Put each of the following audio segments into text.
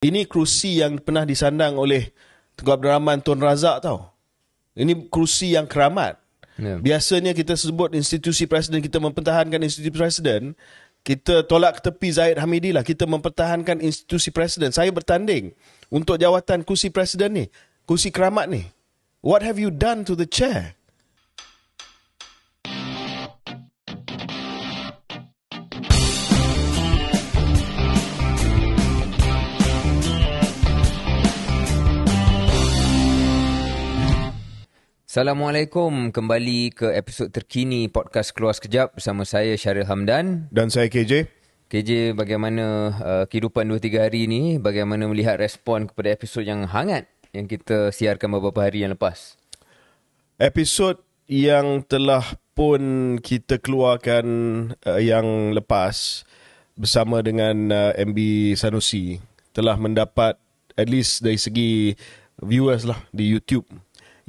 Ini kerusi yang pernah disandang oleh Tengku Abdul Rahman Tun Razak tau. Ini kerusi yang keramat. Yeah. Biasanya kita sebut institusi presiden, kita mempertahankan institusi presiden. Kita tolak ke tepi Zahid Hamidi lah. Kita mempertahankan institusi presiden. Saya bertanding untuk jawatan kursi presiden ni. Kursi keramat ni. What have you done to the chair? Assalamualaikum, kembali ke episod terkini podcast Keluar Sekejap bersama saya Syaril Hamdan dan saya KJ. KJ, bagaimana uh, kehidupan 2-3 hari ini? Bagaimana melihat respon kepada episod yang hangat yang kita siarkan beberapa hari yang lepas? Episod yang telah pun kita keluarkan uh, yang lepas bersama dengan uh, MB Sanusi telah mendapat at least dari segi viewers lah di YouTube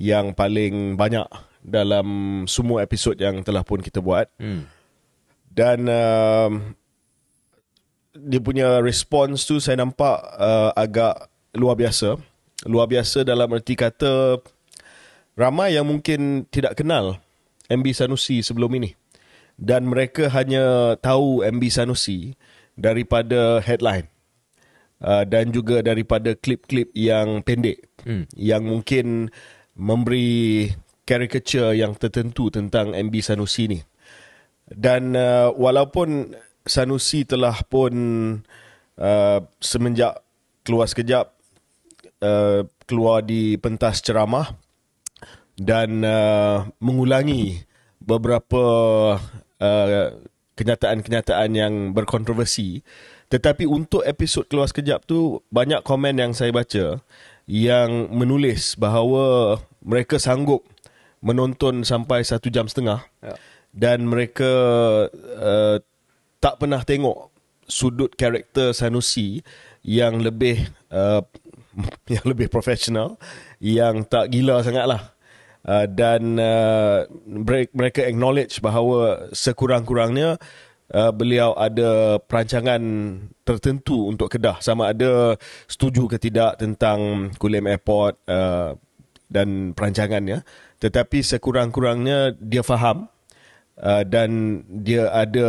yang paling banyak dalam semua episod yang telah pun kita buat. Hmm. Dan um, dia punya respons tu saya nampak uh, agak luar biasa. Luar biasa dalam erti kata ramai yang mungkin tidak kenal MB Sanusi sebelum ini. Dan mereka hanya tahu MB Sanusi daripada headline. Uh, dan juga daripada klip-klip yang pendek. Hmm. Yang mungkin... Hmm memberi karikatur yang tertentu tentang MB Sanusi ni. Dan uh, walaupun Sanusi telah pun uh, semenjak keluar sekejap uh, keluar di pentas ceramah dan uh, mengulangi beberapa uh, kenyataan-kenyataan yang berkontroversi tetapi untuk episod keluar sekejap tu banyak komen yang saya baca yang menulis bahawa mereka sanggup menonton sampai satu jam setengah ya. dan mereka uh, tak pernah tengok sudut karakter Sanusi yang lebih uh, yang lebih profesional yang tak gila sangatlah uh, dan uh, mereka acknowledge bahawa sekurang-kurangnya uh, uh, beliau ada perancangan tertentu untuk Kedah sama ada setuju ke tidak tentang Kulim Airport uh, dan perancangannya tetapi sekurang-kurangnya dia faham uh, dan dia ada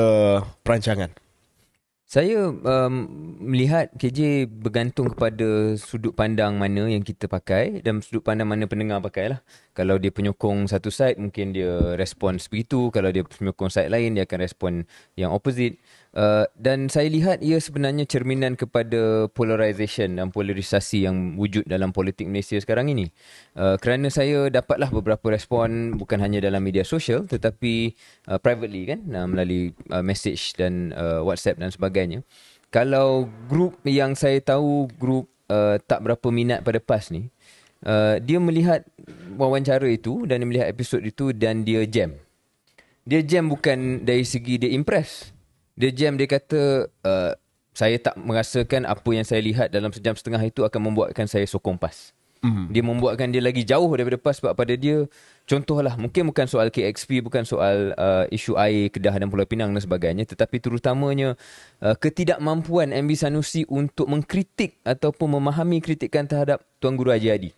perancangan saya um, melihat KJ bergantung kepada sudut pandang mana yang kita pakai dan sudut pandang mana pendengar pakailah kalau dia penyokong satu side mungkin dia respon begitu kalau dia penyokong side lain dia akan respon yang opposite uh, dan saya lihat ia sebenarnya cerminan kepada polarisation, dan polarisasi yang wujud dalam politik Malaysia sekarang ini uh, kerana saya dapatlah beberapa respon bukan hanya dalam media sosial tetapi uh, privately kan uh, melalui uh, message dan uh, WhatsApp dan sebagainya kalau grup yang saya tahu grup uh, tak berapa minat pada PAS ni uh, dia melihat wawancara itu dan dia melihat episod itu dan dia jam. Dia jam bukan dari segi dia impress. Dia jam dia kata uh, saya tak merasakan apa yang saya lihat dalam sejam setengah itu akan membuatkan saya sokong pas. Mm-hmm. Dia membuatkan dia lagi jauh daripada pas sebab pada dia contohlah mungkin bukan soal KXP bukan soal uh, isu air Kedah dan Pulau Pinang dan sebagainya tetapi terutamanya uh, ketidakmampuan MB Sanusi untuk mengkritik ataupun memahami kritikan terhadap Tuan Guru Haji Hadi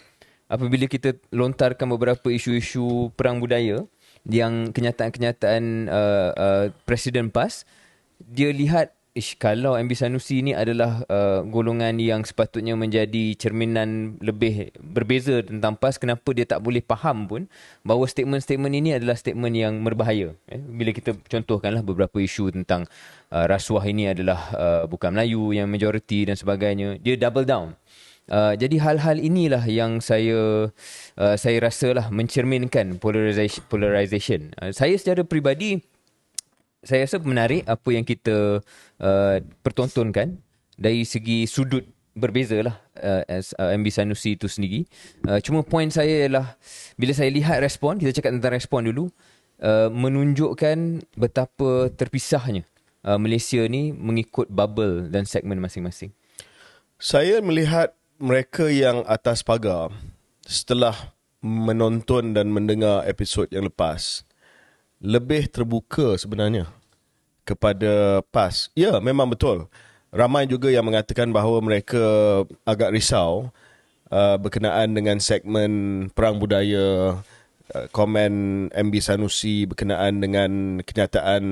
apabila kita lontarkan beberapa isu-isu perang budaya yang kenyataan-kenyataan uh, uh, presiden PAS dia lihat ish kalau MB Sanusi ni adalah uh, golongan yang sepatutnya menjadi cerminan lebih berbeza tentang PAS kenapa dia tak boleh faham pun bahawa statement-statement ini adalah statement yang berbahaya eh? bila kita contohkanlah beberapa isu tentang uh, rasuah ini adalah uh, bukan Melayu yang majoriti dan sebagainya dia double down Uh, jadi hal-hal inilah yang saya uh, saya rasalah mencerminkan polarisation. polarization. Uh, saya secara peribadi saya rasa menarik apa yang kita uh, pertontonkan dari segi sudut berbeza lah uh, uh MB Sanusi itu sendiri. Uh, cuma point saya ialah bila saya lihat respon, kita cakap tentang respon dulu, uh, menunjukkan betapa terpisahnya uh, Malaysia ni mengikut bubble dan segmen masing-masing. Saya melihat mereka yang atas pagar setelah menonton dan mendengar episod yang lepas lebih terbuka sebenarnya kepada PAS. Ya, memang betul. Ramai juga yang mengatakan bahawa mereka agak risau uh, berkenaan dengan segmen perang budaya, uh, komen MB Sanusi berkenaan dengan kenyataan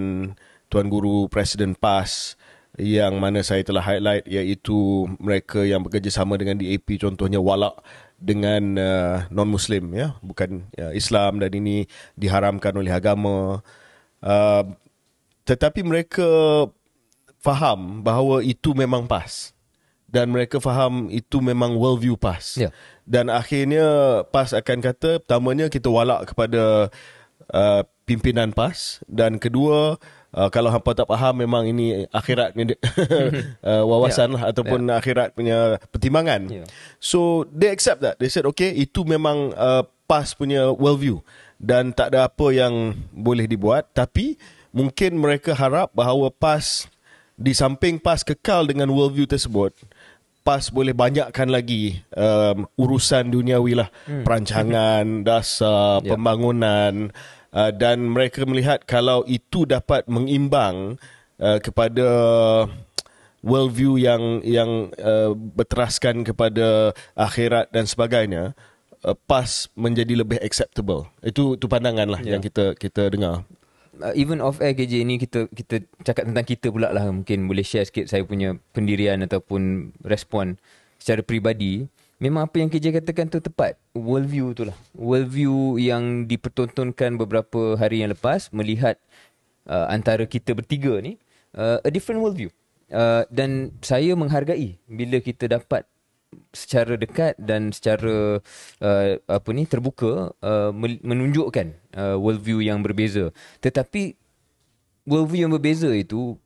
Tuan Guru Presiden PAS yang mana saya telah highlight iaitu mereka yang bekerjasama dengan DAP contohnya Walak dengan uh, non muslim ya bukan ya, Islam dan ini diharamkan oleh agama uh, tetapi mereka faham bahawa itu memang pas dan mereka faham itu memang world view pas ya. dan akhirnya pas akan kata pertamanya kita walak kepada uh, pimpinan pas dan kedua Uh, kalau hampa tak faham memang ini akhirat punya uh, wawasan yeah. lah, ataupun yeah. akhirat punya pertimbangan. Yeah. So they accept that. They said okay itu memang uh, past punya world view dan tak ada apa yang boleh dibuat tapi mungkin mereka harap bahawa pas di samping pas kekal dengan world view tersebut PAS boleh banyakkan lagi um, urusan duniawi lah. Hmm. Perancangan, dasar, yeah. pembangunan. Uh, dan mereka melihat kalau itu dapat mengimbang uh, kepada worldview yang yang uh, berteraskan kepada akhirat dan sebagainya uh, pas menjadi lebih acceptable itu tu pandangan lah yeah. yang kita kita dengar uh, even off air KJ ni kita kita cakap tentang kita pula lah mungkin boleh share sikit saya punya pendirian ataupun respon secara peribadi memang apa yang KJ katakan tu tepat world view tu lah world view yang dipertontonkan beberapa hari yang lepas melihat uh, antara kita bertiga ni uh, a different world view uh, dan saya menghargai bila kita dapat secara dekat dan secara uh, apa ni terbuka uh, menunjukkan uh, world view yang berbeza tetapi world view yang berbeza itu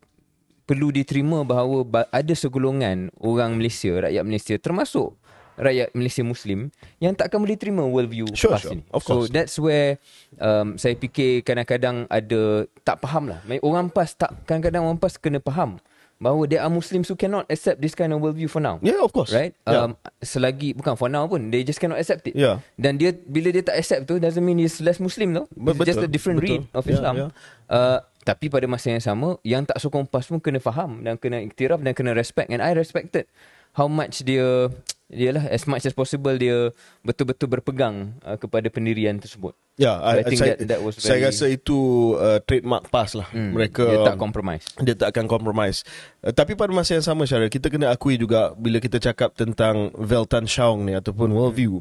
perlu diterima bahawa ada segolongan orang Malaysia rakyat Malaysia termasuk rakyat Malaysia Muslim yang takkan boleh terima worldview sure, PAS sure. ini. Of course. So that's where um, saya fikir kadang-kadang ada tak faham lah. Orang PAS tak, kadang-kadang orang PAS kena faham bahawa there are Muslims who cannot accept this kind of worldview for now. Yeah, of course. Right? Yeah. Um, selagi, bukan for now pun, they just cannot accept it. Yeah. Dan dia, bila dia tak accept tu, doesn't mean he's less Muslim tu. It's just a different betul. read of Islam. Yeah. Uh, tapi pada masa yang sama, yang tak sokong PAS pun kena faham dan kena iktiraf dan kena respect. And I respected how much dia dia lah, as much as possible dia betul-betul berpegang uh, kepada pendirian tersebut. Ya, yeah, I, I think saya, that that was very Saya rasa itu uh, trademark pas lah. Hmm, Mereka dia tak um, compromise. Dia tak akan compromise. Uh, tapi pada masa yang sama Syarif, kita kena akui juga bila kita cakap tentang Veltan Shaung ni ataupun hmm. worldview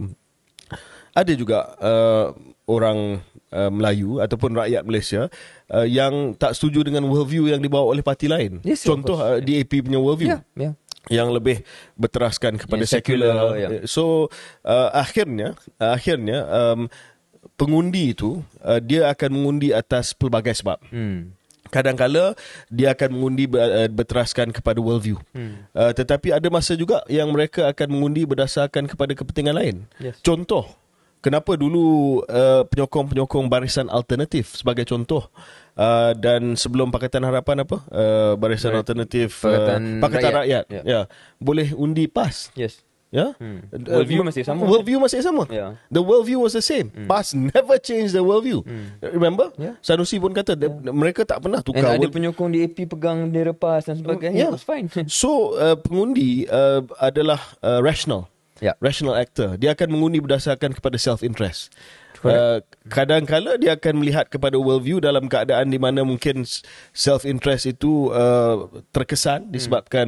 ada juga uh, orang uh, Melayu ataupun rakyat Malaysia uh, yang tak setuju dengan worldview yang dibawa oleh parti lain. Yes, Contoh uh, DAP punya worldview. yeah, Yeah yang lebih berteraskan kepada yeah, secular. Yeah. So uh, akhirnya uh, akhirnya um, pengundi itu uh, dia akan mengundi atas pelbagai sebab. Hmm. Kadang-kala dia akan mengundi uh, berteraskan kepada worldview. Hmm. Uh, tetapi ada masa juga yang mereka akan mengundi berdasarkan kepada kepentingan lain. Yes. Contoh, kenapa dulu uh, penyokong-penyokong barisan alternatif sebagai contoh Uh, dan sebelum pakatan harapan apa uh, barisan right. alternatif uh, pakatan, uh, pakatan rakyat, rakyat. Yeah. Yeah. boleh undi pas yes ya yeah? hmm. uh, world view masih sama world view masih sama yeah. the world view was the same hmm. pas never change the world view hmm. remember yeah. sanusi pun kata yeah. the, ya. mereka tak pernah tukar And ada penyokong di DAP pegang dia pas dan sebagainya yeah. it was fine so uh, pengundi uh, adalah uh, rational Yeah. Rational actor, dia akan mengundi berdasarkan kepada self interest. Eh, kadang-kala dia akan melihat kepada worldview dalam keadaan di mana mungkin self-interest itu uh, terkesan hmm. disebabkan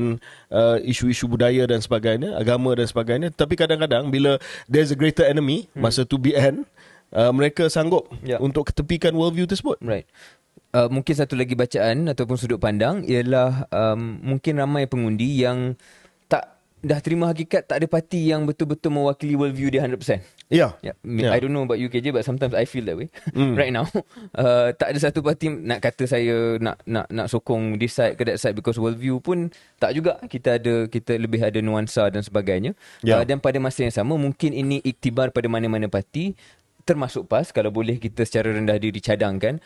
uh, isu-isu budaya dan sebagainya, agama dan sebagainya. Tapi kadang-kadang bila there's a greater enemy, hmm. masa tu BN, uh, mereka sanggup yeah. untuk ketepikan worldview tersebut. Right. Uh, mungkin satu lagi bacaan ataupun sudut pandang ialah um, mungkin ramai pengundi yang dah terima hakikat tak ada parti yang betul-betul mewakili worldview dia 100%. Ya. Yeah. Yeah. yeah. I don't know about you KJ but sometimes I feel that way mm. right now. Uh, tak ada satu parti nak kata saya nak nak nak sokong this side ke that side because View pun tak juga. Kita ada kita lebih ada nuansa dan sebagainya. Yeah. Uh, dan pada masa yang sama mungkin ini iktibar pada mana-mana parti termasuk PAS kalau boleh kita secara rendah diri cadangkan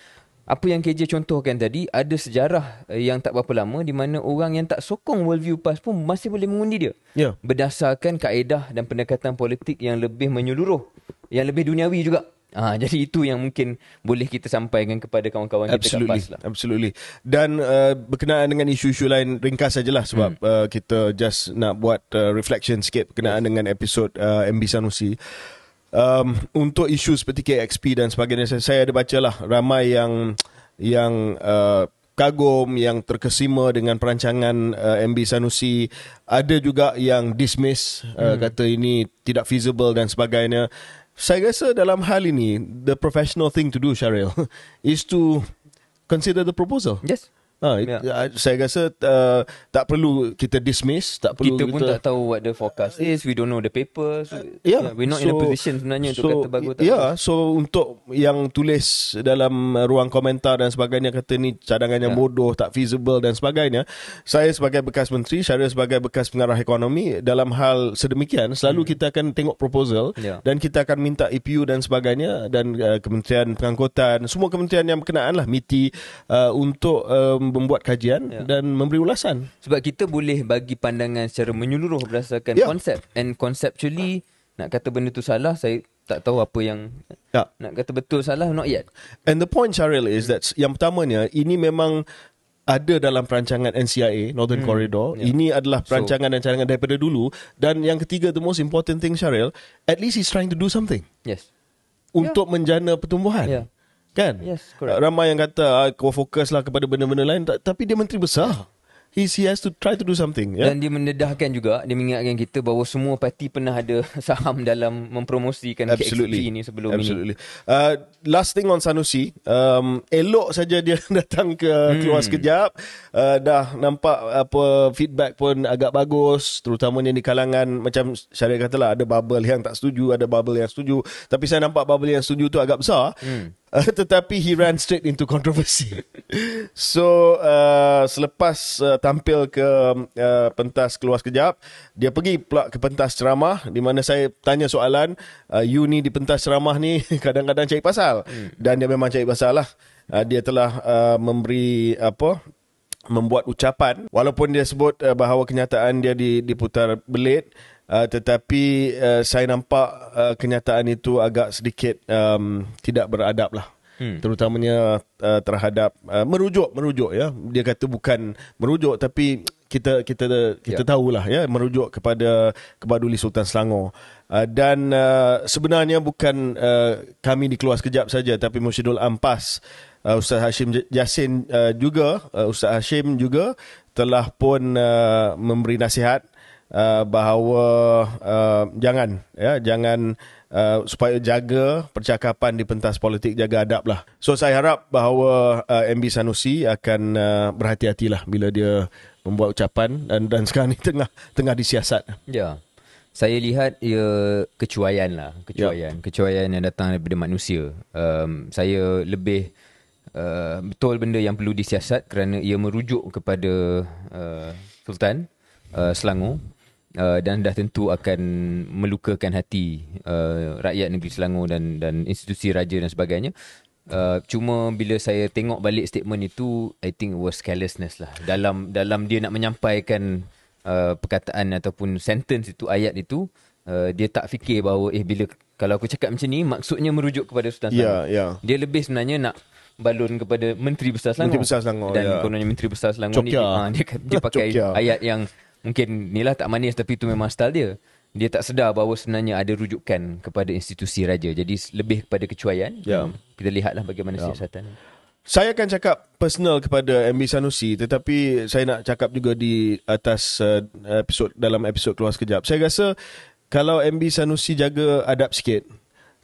apa yang KJ contohkan tadi, ada sejarah eh, yang tak berapa lama di mana orang yang tak sokong worldview PAS pun masih boleh mengundi dia. Ya. Berdasarkan kaedah dan pendekatan politik yang lebih menyeluruh, yang lebih duniawi juga. Ha, jadi itu yang mungkin boleh kita sampaikan kepada kawan-kawan kita kat PAS. Lah. Absolutely. Dan uh, berkenaan dengan isu-isu lain, ringkas sajalah sebab hmm. uh, kita just nak buat uh, reflection sikit berkenaan yes. dengan episod uh, MB Sanusi. Uh, um, untuk isu seperti KXP dan sebagainya saya, saya ada baca lah ramai yang yang uh, kagum yang terkesima dengan perancangan uh, MB Sanusi ada juga yang dismiss uh, hmm. kata ini tidak feasible dan sebagainya saya rasa dalam hal ini the professional thing to do Sharil is to consider the proposal yes Ha, yeah. it, ya. uh, saya rasa uh, tak perlu kita dismiss, tak perlu kita, kita pun tak tahu what the forecast is, we don't know the paper. So, uh, yeah. yeah, we're not so, in a position sebenarnya so, untuk kata bagus Yeah, tak. Ya, so untuk yang tulis dalam ruang komentar dan sebagainya kata ni cadangannya yeah. bodoh, tak feasible dan sebagainya. Saya sebagai bekas menteri, saya sebagai bekas pengarah ekonomi dalam hal sedemikian selalu hmm. kita akan tengok proposal yeah. dan kita akan minta EPU dan sebagainya dan uh, Kementerian Pengangkutan, semua kementerian yang berkenaan lah MITI uh, untuk um, membuat kajian yeah. dan memberi ulasan. Sebab kita boleh bagi pandangan secara menyeluruh berdasarkan yeah. konsep. And conceptually, nak kata benda tu salah, saya tak tahu apa yang yeah. nak kata betul salah, not yet. And the point, Charil, is that yang pertamanya, ini memang ada dalam perancangan NCIA, Northern hmm. Corridor. Yeah. Ini adalah perancangan so, dan cadangan daripada dulu. Dan yang ketiga, the most important thing, Charil, at least he's trying to do something. Yes. Untuk yeah. menjana pertumbuhan. Yeah. Kan? Yes, correct. Ramai yang kata ah, kau fokuslah kepada benda-benda lain tapi dia menteri besar. He, he has to try to do something. Yeah? Dan dia mendedahkan juga, dia mengingatkan kita bahawa semua parti pernah ada saham dalam mempromosikan Absolutely. ini sebelum Absolutely. ini. Absolutely. Uh, last thing on Sanusi, um, elok saja dia datang ke hmm. keluar hmm. sekejap. Uh, dah nampak apa feedback pun agak bagus, terutamanya di kalangan macam Syariah katalah ada bubble yang tak setuju, ada bubble yang setuju. Tapi saya nampak bubble yang setuju tu agak besar. Hmm uh, tetapi he ran straight into controversy. so uh, selepas uh, tampil ke um, uh, pentas keluar sekejap, dia pergi pula ke pentas ceramah di mana saya tanya soalan, uh, you ni di pentas ceramah ni kadang-kadang cari pasal. Hmm. Dan dia memang cari pasal lah. Uh, dia telah uh, memberi apa membuat ucapan walaupun dia sebut uh, bahawa kenyataan dia diputar belit uh, tetapi uh, saya nampak uh, kenyataan itu agak sedikit um, tidak beradab lah hmm. terutamanya uh, terhadap uh, merujuk merujuk ya dia kata bukan merujuk tapi kita kita kita ya. tahu lah ya merujuk kepada kepaduli Sultan Selangor uh, dan uh, sebenarnya bukan uh, kami dikeluar sekejap saja tapi Musyidul Ampas uh, Ustaz Hashim Yasin uh, juga uh, Ustaz Hashim juga telah pun uh, memberi nasihat Uh, bahawa uh, jangan ya jangan uh, supaya jaga percakapan di pentas politik jaga adab lah. So saya harap bahawa uh, MB Sanusi akan uh, berhati-hatilah bila dia membuat ucapan dan dan sekarang ini tengah tengah disiasat. Ya. Yeah. Saya lihat ia kecuaian lah, kecuaian, yep. Ya. kecuaian yang datang daripada manusia. Um, saya lebih uh, betul benda yang perlu disiasat kerana ia merujuk kepada uh, Sultan uh, Selangor. Uh, dan dah tentu akan melukakan hati uh, rakyat negeri Selangor dan dan institusi raja dan sebagainya. Uh, cuma bila saya tengok balik statement itu I think it was carelessness lah dalam dalam dia nak menyampaikan uh, perkataan ataupun sentence itu ayat itu uh, dia tak fikir bahawa eh bila kalau aku cakap macam ni maksudnya merujuk kepada Sultan ya, Selangor yeah, yeah. dia lebih sebenarnya nak balon kepada Menteri Besar Selangor, ya. Menteri Besar Selangor dan yeah. kononnya Menteri Besar Selangor Cokia. ni dia, ah, dia, dia pakai Cokia. ayat yang mungkin nilah tak manis tapi itu memang style dia. Dia tak sedar bahawa sebenarnya ada rujukan kepada institusi raja. Jadi lebih kepada kecuaian. Ya. Kita lihatlah bagaimana ya. siasatan. Saya akan cakap personal kepada MB Sanusi tetapi saya nak cakap juga di atas eh, episod dalam episod keluar sekejap. Saya rasa kalau MB Sanusi jaga adab sikit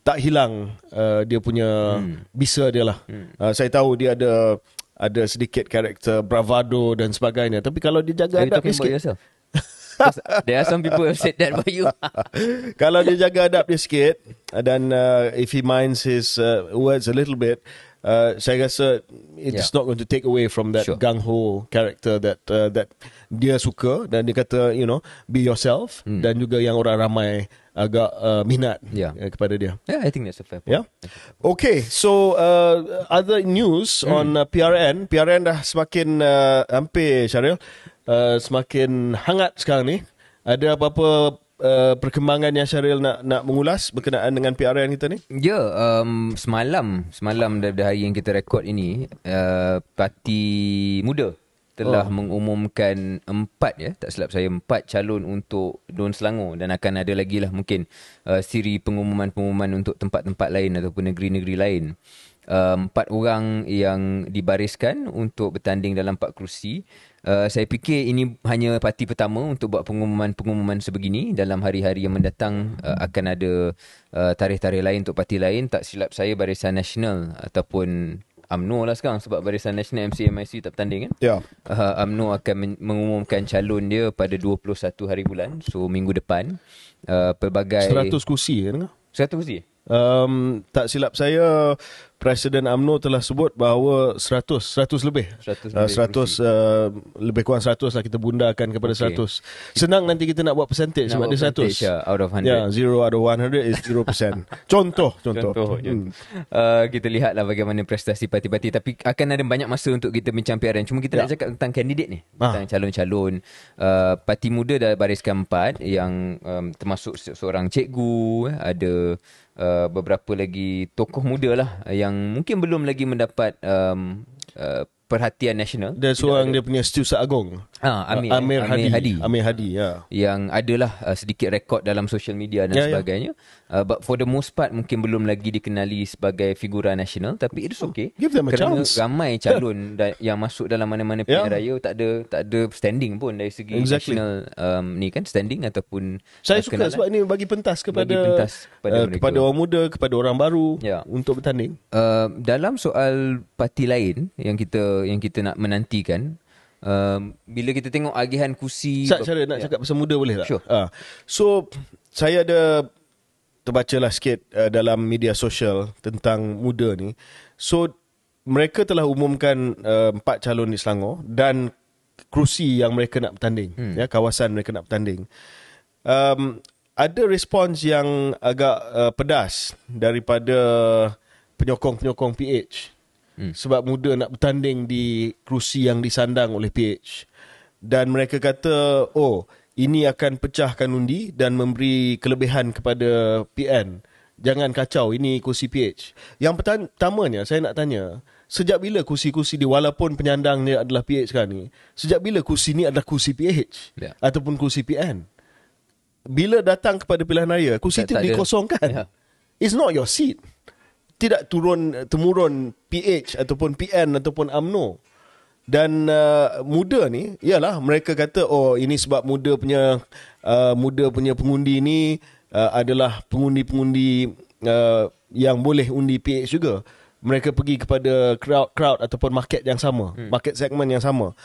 tak hilang uh, dia punya hmm. bisa dia lah. Hmm. Uh, saya tahu dia ada ada sedikit karakter bravado dan sebagainya. Tapi kalau dia jaga adab dia sikit. There are some people who said that about you. kalau dia jaga adab dia sikit dan uh, if he minds his uh, words a little bit, uh, saya rasa it's yeah. not going to take away from that sure. gung-ho character that uh, that dia suka dan dia kata, you know, be yourself hmm. dan juga yang orang ramai agak uh, minat yeah. Uh, kepada dia. Yeah, I think that's a fair point. Yeah. Okay, so uh, other news mm. on uh, PRN. PRN dah semakin uh, hampir Syaril uh, semakin hangat sekarang ni. Ada apa-apa Uh, perkembangan yang Syaril nak nak mengulas berkenaan dengan PRN kita ni? Ya, yeah, um, semalam semalam dari hari yang kita rekod ini uh, parti muda telah oh. mengumumkan empat ya tak silap saya empat calon untuk Don Selangor dan akan ada lagi lah mungkin uh, siri pengumuman-pengumuman untuk tempat-tempat lain ataupun negeri-negeri lain. Uh, empat orang yang dibariskan untuk bertanding dalam empat kerusi. Uh, saya fikir ini hanya parti pertama untuk buat pengumuman-pengumuman sebegini. Dalam hari-hari yang mendatang uh, akan ada uh, tarikh-tarikh lain untuk parti lain. Tak silap saya barisan nasional ataupun UMNO lah sekarang sebab Barisan Nasional MC-MIC tak bertanding kan. Ya. Yeah. Uh, UMNO akan mengumumkan calon dia pada 21 hari bulan. So minggu depan. Uh, pelbagai... 100 kursi ya kan? 100 kursi? Um, tak silap saya... Presiden AMNO telah sebut bahawa 100 100 lebih 100 ah, lebih, 100, uh, ah, lebih kurang 100 lah kita bundarkan kepada okay. 100 senang nanti kita nak buat percentage nak sebab buat dia 100 out of 100 yeah, 0 out of 100 is 0% contoh contoh, contoh, hmm. Uh, kita lihatlah bagaimana prestasi parti-parti tapi akan ada banyak masa untuk kita mencampiaran cuma kita yeah. nak ya. cakap tentang kandidat ni ah. tentang calon-calon uh, parti muda dari baris keempat yang um, termasuk seorang cikgu eh, ada uh, beberapa lagi tokoh muda lah yang mungkin belum lagi mendapat um, uh, perhatian nasional. Dan seorang dia punya setiausaha agong. Ha, Amir, Amir, Amir Hadi. Hadi. Amir Hadi, ya. Yang adalah uh, sedikit rekod dalam social media dan ya, ya. sebagainya. Ya. Uh, but for the most part, mungkin belum lagi dikenali sebagai figura nasional. Tapi it's oh, okay. Oh, give them a Kerana chance. ramai calon yeah. yang masuk dalam mana-mana ya. pilihan yeah. raya tak ada, tak ada standing pun dari segi exactly. nasional um, ni kan, standing ataupun Saya uh, suka kenalan. sebab ini bagi pentas kepada bagi pentas kepada, uh, kepada orang muda, kepada orang baru yeah. untuk bertanding. Uh, dalam soal parti lain yang kita yang kita nak menantikan um, bila kita tengok agihan kursi Sat, cara nak ya. cakap pasal muda boleh tak sure. ha. so saya ada terbacalah sikit uh, dalam media sosial tentang muda ni so mereka telah umumkan uh, empat calon di Selangor dan kursi yang mereka nak bertanding hmm. ya kawasan mereka nak bertanding um, ada respons yang agak uh, pedas daripada penyokong-penyokong PH Hmm. sebab muda nak bertanding di kerusi yang disandang oleh PH dan mereka kata oh ini akan pecahkan undi dan memberi kelebihan kepada PN jangan kacau ini kerusi PH yang pertamanya saya nak tanya sejak bila kerusi-kerusi di walaupun penyandangnya adalah PH sekarang ni sejak bila kerusi ni adalah kerusi PH yeah. ataupun kerusi PN bila datang kepada pilihan raya kerusi itu dikosongkan yeah. it's not your seat tidak turun temurun PH ataupun PN ataupun AMNO dan uh, muda ni ialah mereka kata oh ini sebab muda punya uh, muda punya pengundi ni uh, adalah pengundi-pengundi uh, yang boleh undi PH juga mereka pergi kepada crowd crowd ataupun market yang sama hmm. market segmen yang sama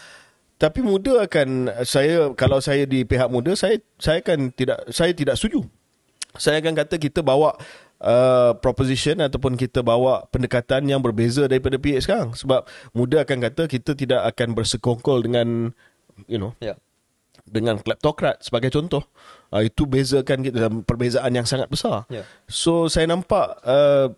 tapi muda akan saya kalau saya di pihak muda saya saya akan tidak saya tidak setuju saya akan kata kita bawa uh, proposition ataupun kita bawa pendekatan yang berbeza daripada PH sekarang sebab muda akan kata kita tidak akan bersekongkol dengan you know yeah. dengan kleptokrat sebagai contoh uh, itu bezakan kita dalam perbezaan yang sangat besar yeah. so saya nampak uh,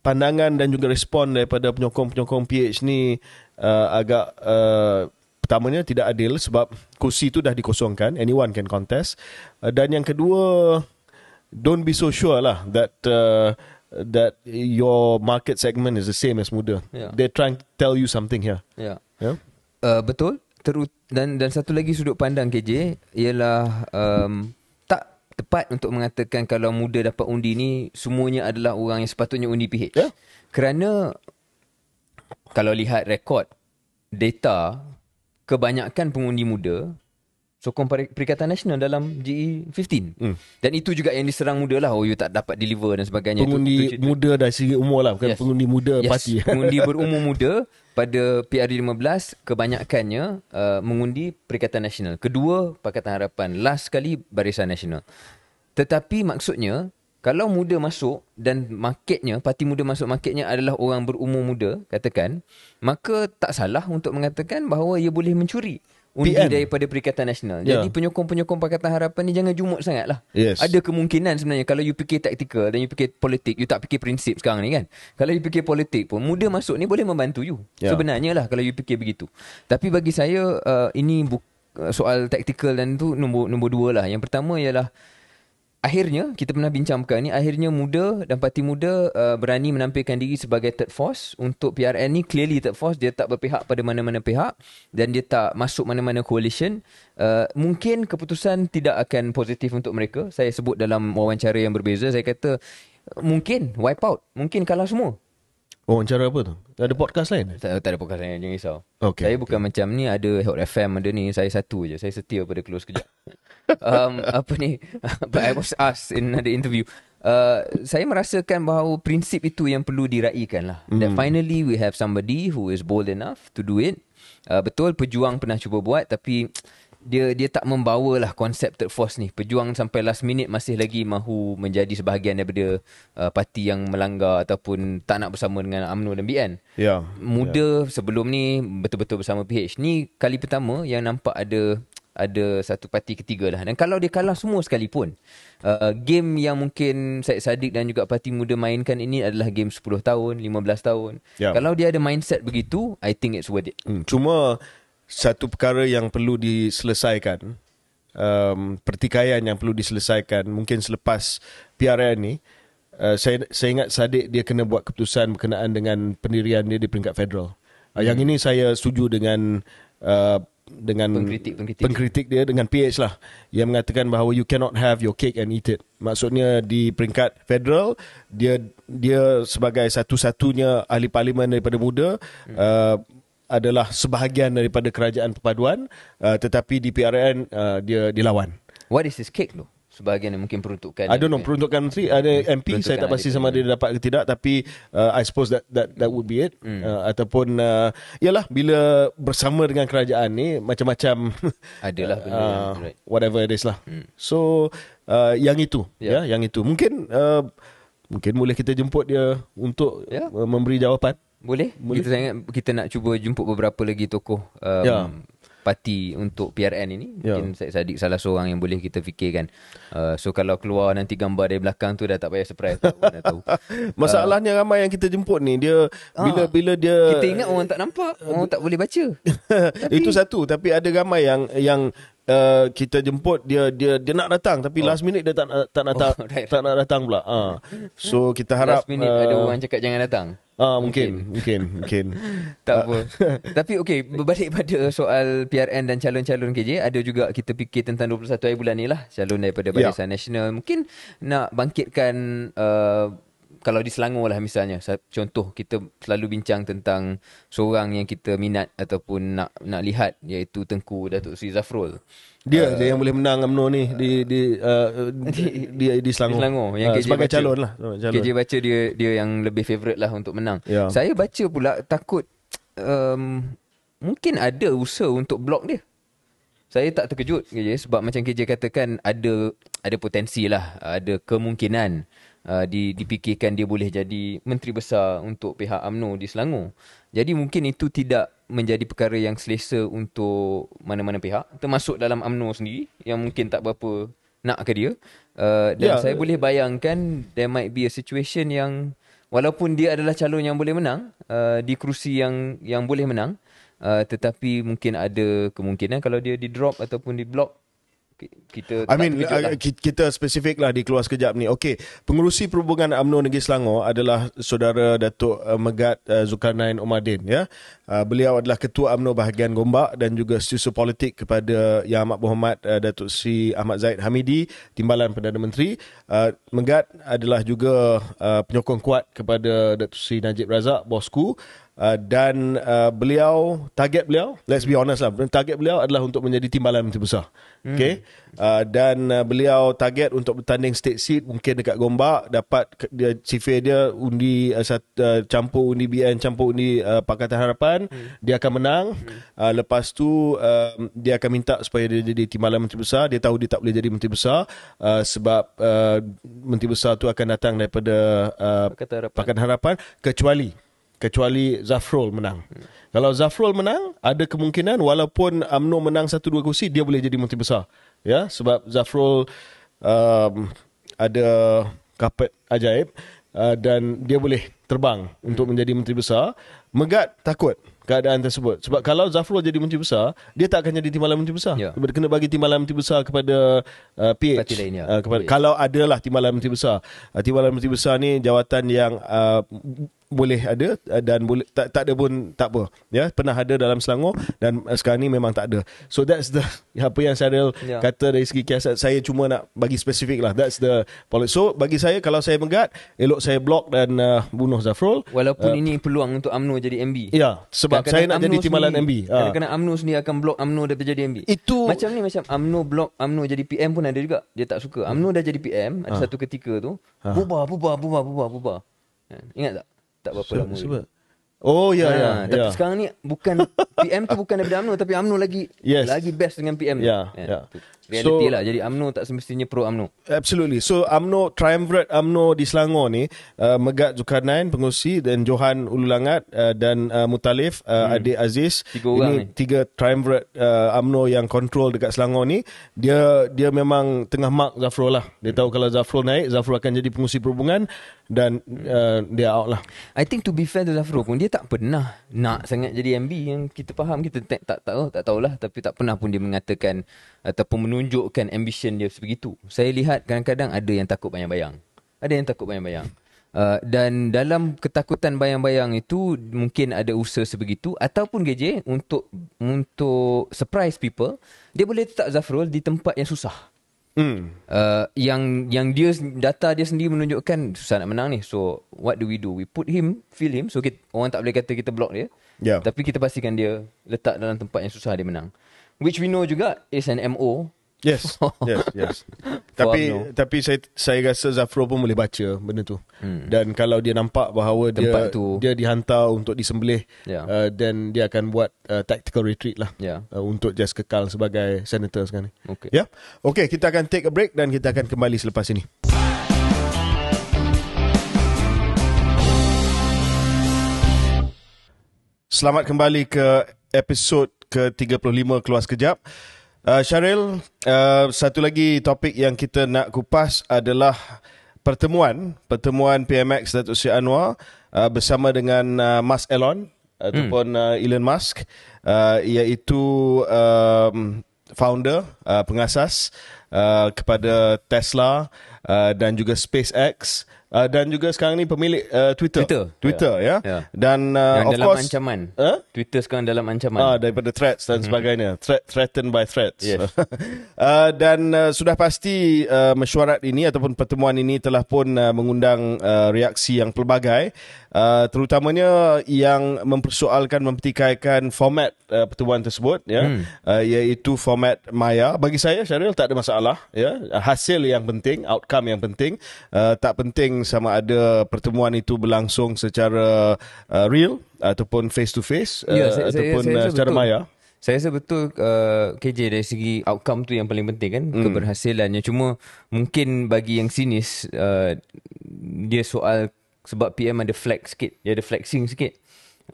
pandangan dan juga respon daripada penyokong-penyokong PH ni uh, agak uh, Pertamanya tidak adil sebab kursi itu dah dikosongkan. Anyone can contest. Uh, dan yang kedua, don't be so sure lah that uh, that your market segment is the same as muda. Yeah. They're trying to tell you something here. Yeah. Yeah. Uh, betul. Teru- dan dan satu lagi sudut pandang KJ ialah um, tak tepat untuk mengatakan kalau muda dapat undi ni semuanya adalah orang yang sepatutnya undi PH. Yeah. Kerana kalau lihat rekod data kebanyakan pengundi muda sokong Perikatan Nasional dalam GE 15. Hmm. Dan itu juga yang diserang muda lah. Oh, you tak dapat deliver dan sebagainya. Pengundi itu, itu, itu, muda dan segi umur lah. Bukan yes. pengundi muda yes. parti. Pengundi berumur muda pada PRD 15 kebanyakannya uh, mengundi Perikatan Nasional. Kedua, Pakatan Harapan. Last sekali, Barisan Nasional. Tetapi maksudnya, kalau muda masuk dan marketnya, parti muda masuk marketnya adalah orang berumur muda, katakan, maka tak salah untuk mengatakan bahawa ia boleh mencuri undi PM. daripada Perikatan Nasional. Yeah. Jadi ya. penyokong-penyokong Pakatan Harapan ni jangan jumut sangat lah. Yes. Ada kemungkinan sebenarnya kalau you fikir taktikal dan you fikir politik, you tak fikir prinsip sekarang ni kan. Kalau you fikir politik pun, muda masuk ni boleh membantu you. Yeah. Sebenarnya lah kalau you fikir begitu. Tapi bagi saya, uh, ini bu- uh, soal taktikal dan tu nombor, nombor dua lah. Yang pertama ialah, akhirnya kita pernah bincangkan ni akhirnya muda dan parti muda uh, berani menampilkan diri sebagai third force untuk PRN ni clearly third force dia tak berpihak pada mana-mana pihak dan dia tak masuk mana-mana coalition uh, mungkin keputusan tidak akan positif untuk mereka saya sebut dalam wawancara yang berbeza saya kata uh, mungkin wipe out mungkin kalah semua Oh, cara apa tu? Ada podcast lain? Tak, tak ada podcast lain, jangan risau. Okay, saya bukan macam ni, ada Hot FM, ada ni. Saya satu je. Saya setia pada close kejap. um, apa ni but I was asked in the interview Uh, saya merasakan bahawa prinsip itu yang perlu diraikan lah. Mm. That hmm. finally we have somebody who is bold enough to do it. Uh, betul, pejuang pernah cuba buat tapi dia dia tak membawa lah konsep third force ni. Pejuang sampai last minute masih lagi mahu menjadi sebahagian daripada uh, parti yang melanggar ataupun tak nak bersama dengan UMNO dan BN. Yeah. Ya. Muda yeah. sebelum ni betul-betul bersama PH. Ni kali pertama yang nampak ada ada satu parti ketiga lah. Dan kalau dia kalah semua sekalipun, uh, game yang mungkin Syed Saddiq dan juga parti muda mainkan ini adalah game 10 tahun, 15 tahun. Yeah. Kalau dia ada mindset begitu, I think it's worth it. Hmm. Cuma satu perkara yang perlu diselesaikan, um, pertikaian yang perlu diselesaikan mungkin selepas PRN ni, Uh, saya, saya ingat Sadiq dia kena buat keputusan berkenaan dengan pendirian dia di peringkat federal. Uh, hmm. Yang ini saya setuju dengan uh, dengan pengkritik, pengkritik. pengkritik dia dengan PH lah yang mengatakan bahawa you cannot have your cake and eat it. Maksudnya di peringkat federal dia dia sebagai satu-satunya ahli parlimen daripada muda hmm. uh, adalah sebahagian daripada kerajaan perpaduan uh, tetapi di PRN uh, dia dilawan. What is this cake though? sebahagian yang mungkin peruntukan. I don't know, peruntukan menteri ada MP saya tak pasti sama dia dapat ke tidak tapi uh, I suppose that that that would be it hmm. uh, ataupun uh, yalah bila bersama dengan kerajaan ni macam-macam adalah uh, benda uh, whatever it is lah. Hmm. So uh, yang itu ya yeah. yeah, yang itu mungkin uh, mungkin boleh kita jemput dia untuk yeah. Uh, memberi jawapan. Boleh. boleh. Kita sangat kita nak cuba jemput beberapa lagi tokoh um, yeah parti untuk PRN ini ya. mungkin yeah. Said salah seorang yang boleh kita fikirkan. Uh, so kalau keluar nanti gambar dari belakang tu dah tak payah surprise tak tahu. Masalahnya uh, ramai yang kita jemput ni dia bila-bila ah. ha, dia kita ingat orang tak nampak, uh, orang tak boleh baca. tapi, itu satu tapi ada ramai yang yang uh, kita jemput dia dia dia nak datang tapi oh. last minute dia tak tak nak oh, right. tak nak datang pula. Uh. So kita harap last minute uh, ada orang cakap jangan datang. Ah mungkin mungkin mungkin. mungkin. tak apa. Tapi okey, berbalik pada soal PRN dan calon-calon KJ, ada juga kita fikir tentang 21 hari bulan ni lah calon daripada ya. Barisan yeah. Nasional mungkin nak bangkitkan uh, kalau di Selangor lah misalnya contoh kita selalu bincang tentang seorang yang kita minat ataupun nak nak lihat iaitu Tengku Datuk Sri Zafrul. Dia uh, yang boleh menang UMNO ni di di, uh, di di di di Selangor. Di Selangor yang uh, sebagai calon lah. KJ baca dia dia yang lebih favourite lah untuk menang. Yeah. Saya baca pula takut um, mungkin ada usaha untuk blok dia. Saya tak terkejut KJ sebab macam KJ katakan ada ada potensi lah, ada kemungkinan uh, dipikirkan dia boleh jadi menteri besar untuk pihak AMNO di Selangor. Jadi mungkin itu tidak menjadi perkara yang selesa untuk mana-mana pihak termasuk dalam AMNO sendiri yang mungkin tak berapa nak ke dia. Uh, dan yeah. saya boleh bayangkan there might be a situation yang walaupun dia adalah calon yang boleh menang uh, di kerusi yang yang boleh menang uh, tetapi mungkin ada kemungkinan kalau dia di drop ataupun di block kita I mean uh, lah. kita specific lah di keluar sekejap ni. Okey, pengerusi perhubungan AMNO Negeri Selangor adalah saudara Datuk uh, Megat uh, Zulkarnain Omadin ya. Beliau adalah ketua AMNO bahagian Gombak dan juga setiausaha politik kepada Yang Amat Berhormat Datuk Si Ahmad Zaid Hamidi, Timbalan Perdana Menteri. Megat adalah juga penyokong kuat kepada Datuk Si Najib Razak, bosku. Uh, dan uh, beliau target beliau let's be honest lah target beliau adalah untuk menjadi timbalan menteri besar hmm. okay uh, dan uh, beliau target untuk bertanding state seat mungkin dekat Gombak dapat dia sifir dia undi uh, uh, campur undi BN campur undi uh, Pakatan Harapan hmm. dia akan menang hmm. uh, lepas tu uh, dia akan minta supaya dia jadi timbalan menteri besar dia tahu dia tak boleh jadi menteri besar uh, sebab uh, menteri besar tu akan datang daripada uh, Pakatan, Harapan. Pakatan Harapan kecuali kecuali Zafrol menang. Hmm. Kalau Zafrol menang, ada kemungkinan walaupun UMNO menang satu dua kursi, dia boleh jadi menteri besar. Ya, sebab Zafrol um, ada kapet ajaib uh, dan dia boleh terbang hmm. untuk menjadi menteri besar. Megat takut keadaan tersebut. Sebab kalau Zafrol jadi menteri besar, dia tak akan jadi timbalan menteri besar. Ya. Kena bagi timbalan menteri besar kepada uh, PH. Lainnya. Uh, kepada, Kalau adalah timbalan menteri besar. Uh, timbalan menteri besar ni jawatan yang uh, boleh ada eh, dan boleh tak, tak ada pun tak apa ya pernah ada dalam Selangor dan eh, sekarang ni memang tak ada so that's the apa yang Cyril yeah. kata dari segi kiasat saya cuma nak bagi spesifik lah that's the policy. so bagi saya kalau saya menggat elok saya block dan uh, bunuh zafrol walaupun uh, ini peluang untuk UMNO jadi MB ya yeah, sebab saya nak UMNO jadi timbalan MB kena ha. UMNO sendiri akan block UMNO daripada jadi MB itu macam ni macam UMNO block UMNO jadi PM pun ada juga dia tak suka UMNO dah jadi PM ada ha. satu ketika tu ha. bubah bubah bubah bubah bubar ingat tak tak berapa lama sebab Oh ya yeah, ya. Yeah, tapi yeah. sekarang ni bukan PM tu bukan daripada UMNO tapi UMNO lagi yes. lagi best dengan PM. Ya. Yeah, yeah. yeah. so, lah. Jadi UMNO tak semestinya pro UMNO. Absolutely. So UMNO triumvirate UMNO di Selangor ni uh, Megat Zulkarnain pengerusi dan Johan Ululangat uh, dan uh, Mutalif uh, hmm. Adik Aziz tiga ini ni. tiga triumvirate uh, UMNO yang control dekat Selangor ni dia dia memang tengah mark Zafro lah. Dia tahu kalau Zafro naik Zafro akan jadi pengerusi perhubungan dan uh, dia out lah. I think to be fair to Zafro pun dia tak pernah nak sangat jadi MB yang kita faham kita tak tak tahu tak tahulah tapi tak pernah pun dia mengatakan ataupun menunjukkan ambition dia sebegitu. Saya lihat kadang-kadang ada yang takut bayang-bayang. Ada yang takut bayang-bayang. Uh, dan dalam ketakutan bayang-bayang itu mungkin ada usaha sebegitu ataupun GJ untuk untuk surprise people dia boleh letak Zafrul di tempat yang susah. Mm. Uh, yang yang dia data dia sendiri menunjukkan susah nak menang ni. So what do we do? We put him, fill him. So kita, orang tak boleh kata kita block dia. Yeah. Tapi kita pastikan dia letak dalam tempat yang susah dia menang. Which we know juga is an MO Yes, yes, yes. tapi no. tapi saya saya rasa Zafro pun boleh baca benda tu. Hmm. Dan kalau dia nampak bahawa Tempat dia tu. dia dihantar untuk disembelih yeah. uh, then dia akan buat uh, tactical retreat lah yeah. uh, untuk just kekal sebagai senator sekarang Okay. Ya. Yeah? Okay, kita akan take a break dan kita akan kembali selepas ini. Selamat kembali ke episod ke-35 keluar sekejap. Uh, Syaril, uh, satu lagi topik yang kita nak kupas adalah pertemuan pertemuan PMX Datuk Seri Anwar uh, bersama dengan uh, Mas Elon hmm. ataupun hmm. uh, Elon Musk uh, iaitu um, founder uh, pengasas uh, kepada Tesla uh, dan juga SpaceX uh, dan juga sekarang ni pemilik uh, Twitter. Twitter, Twitter yeah. Yeah. yeah. Dan uh, Yang of dalam course ancaman. Huh? Twitter sekarang dalam ancaman. Ah uh, daripada threats dan mhm. sebagainya. Threat threatened by threats. Yes. uh, dan uh, sudah pasti uh, mesyuarat ini ataupun pertemuan ini telah pun uh, mengundang uh, reaksi yang pelbagai Uh, terutamanya yang mempersoalkan mempertikaikan format uh, pertemuan tersebut ya hmm. uh, iaitu format maya bagi saya Syaril tak ada masalah ya hasil yang penting outcome yang penting uh, tak penting sama ada pertemuan itu berlangsung secara uh, real ataupun face to face ataupun saya, saya uh, secara betul. maya saya rasa betul uh, KJ dari segi outcome tu yang paling penting kan hmm. keberhasilannya cuma mungkin bagi yang sinis uh, dia soal sebab PM ada flex sikit dia ada flexing sikit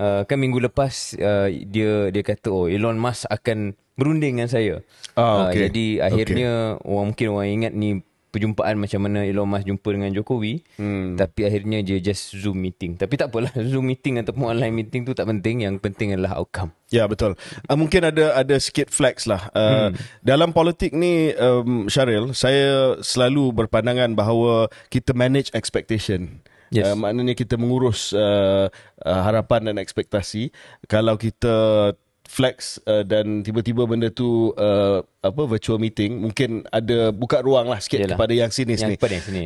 uh, kan minggu lepas uh, dia dia kata oh Elon Musk akan berunding dengan saya ah, ah okay. uh, jadi akhirnya okay. orang mungkin orang ingat ni perjumpaan macam mana Elon Musk jumpa dengan Jokowi hmm. tapi akhirnya dia just zoom meeting tapi tak apalah zoom meeting atau online meeting tu tak penting yang penting adalah outcome ya betul uh, mungkin ada ada sikit flex lah uh, hmm. dalam politik ni um, Syaril saya selalu berpandangan bahawa kita manage expectation Yes. Uh, maknanya kita mengurus uh, uh, harapan dan ekspektasi. Kalau kita flex uh, dan tiba-tiba benda tu uh, apa virtual meeting mungkin ada buka ruang lah sikit Yalah. kepada yang sini yang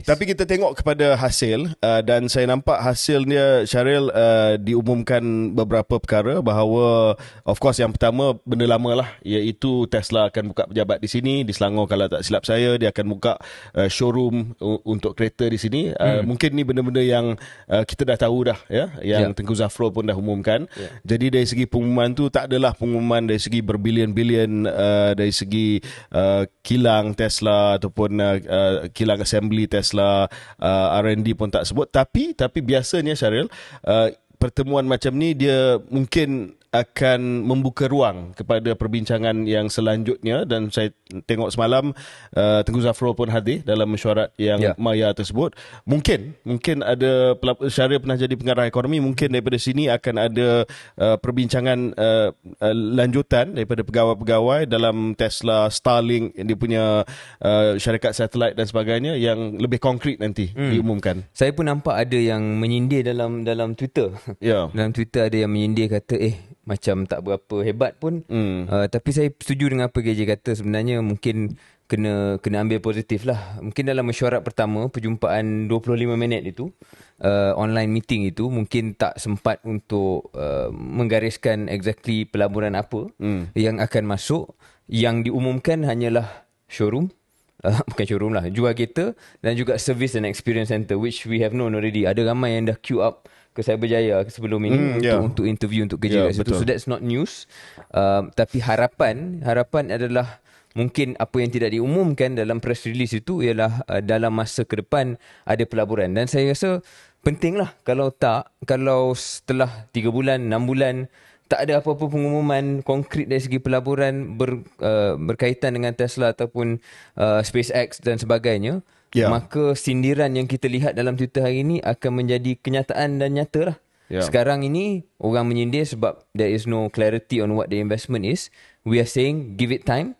tapi kita tengok kepada hasil uh, dan saya nampak hasilnya Syaril uh, diumumkan beberapa perkara bahawa of course yang pertama benda lama lah iaitu Tesla akan buka pejabat di sini di Selangor kalau tak silap saya dia akan buka uh, showroom uh, untuk kereta di sini uh, hmm. mungkin ni benda-benda yang uh, kita dah tahu dah ya yang yeah. Tengku Zafro pun dah umumkan yeah. jadi dari segi pengumuman tu tak adalah jumlah pengumuman dari segi berbilion-bilion uh, dari segi uh, kilang Tesla ataupun uh, uh kilang assembly Tesla uh, R&D pun tak sebut tapi tapi biasanya Syaril uh, pertemuan macam ni dia mungkin akan membuka ruang kepada perbincangan yang selanjutnya dan saya tengok semalam uh, Tengku Zafro pun hadir dalam mesyuarat yang yeah. maya tersebut mungkin mungkin ada Syariah pernah jadi pengarah ekonomi mungkin daripada sini akan ada uh, perbincangan uh, uh, lanjutan daripada pegawai-pegawai dalam Tesla Starlink yang dia punya uh, syarikat satelit dan sebagainya yang lebih konkret nanti hmm. diumumkan saya pun nampak ada yang menyindir dalam dalam Twitter yeah. dalam Twitter ada yang menyindir kata eh macam tak berapa hebat pun mm. uh, tapi saya setuju dengan apa KJ kata sebenarnya mungkin kena kena ambil positif lah mungkin dalam mesyuarat pertama perjumpaan 25 minit itu uh, online meeting itu mungkin tak sempat untuk uh, menggariskan exactly pelaburan apa mm. yang akan masuk yang diumumkan hanyalah showroom Uh, bukan showroom lah jual kereta dan juga service and experience center which we have known already ada ramai yang dah queue up ke Cyberjaya sebelum ini mm, untuk, yeah. untuk interview untuk kerja yeah, kat So that's not news. Um, tapi harapan, harapan adalah mungkin apa yang tidak diumumkan dalam press release itu ialah uh, dalam masa ke depan ada pelaburan. Dan saya rasa pentinglah kalau tak, kalau setelah 3 bulan, 6 bulan, tak ada apa-apa pengumuman konkret dari segi pelaburan ber, uh, berkaitan dengan Tesla ataupun uh, SpaceX dan sebagainya, yeah. maka sindiran yang kita lihat dalam Twitter hari ini akan menjadi kenyataan dan nyata lah. Yeah. Sekarang ini orang menyindir sebab there is no clarity on what the investment is. We are saying give it time.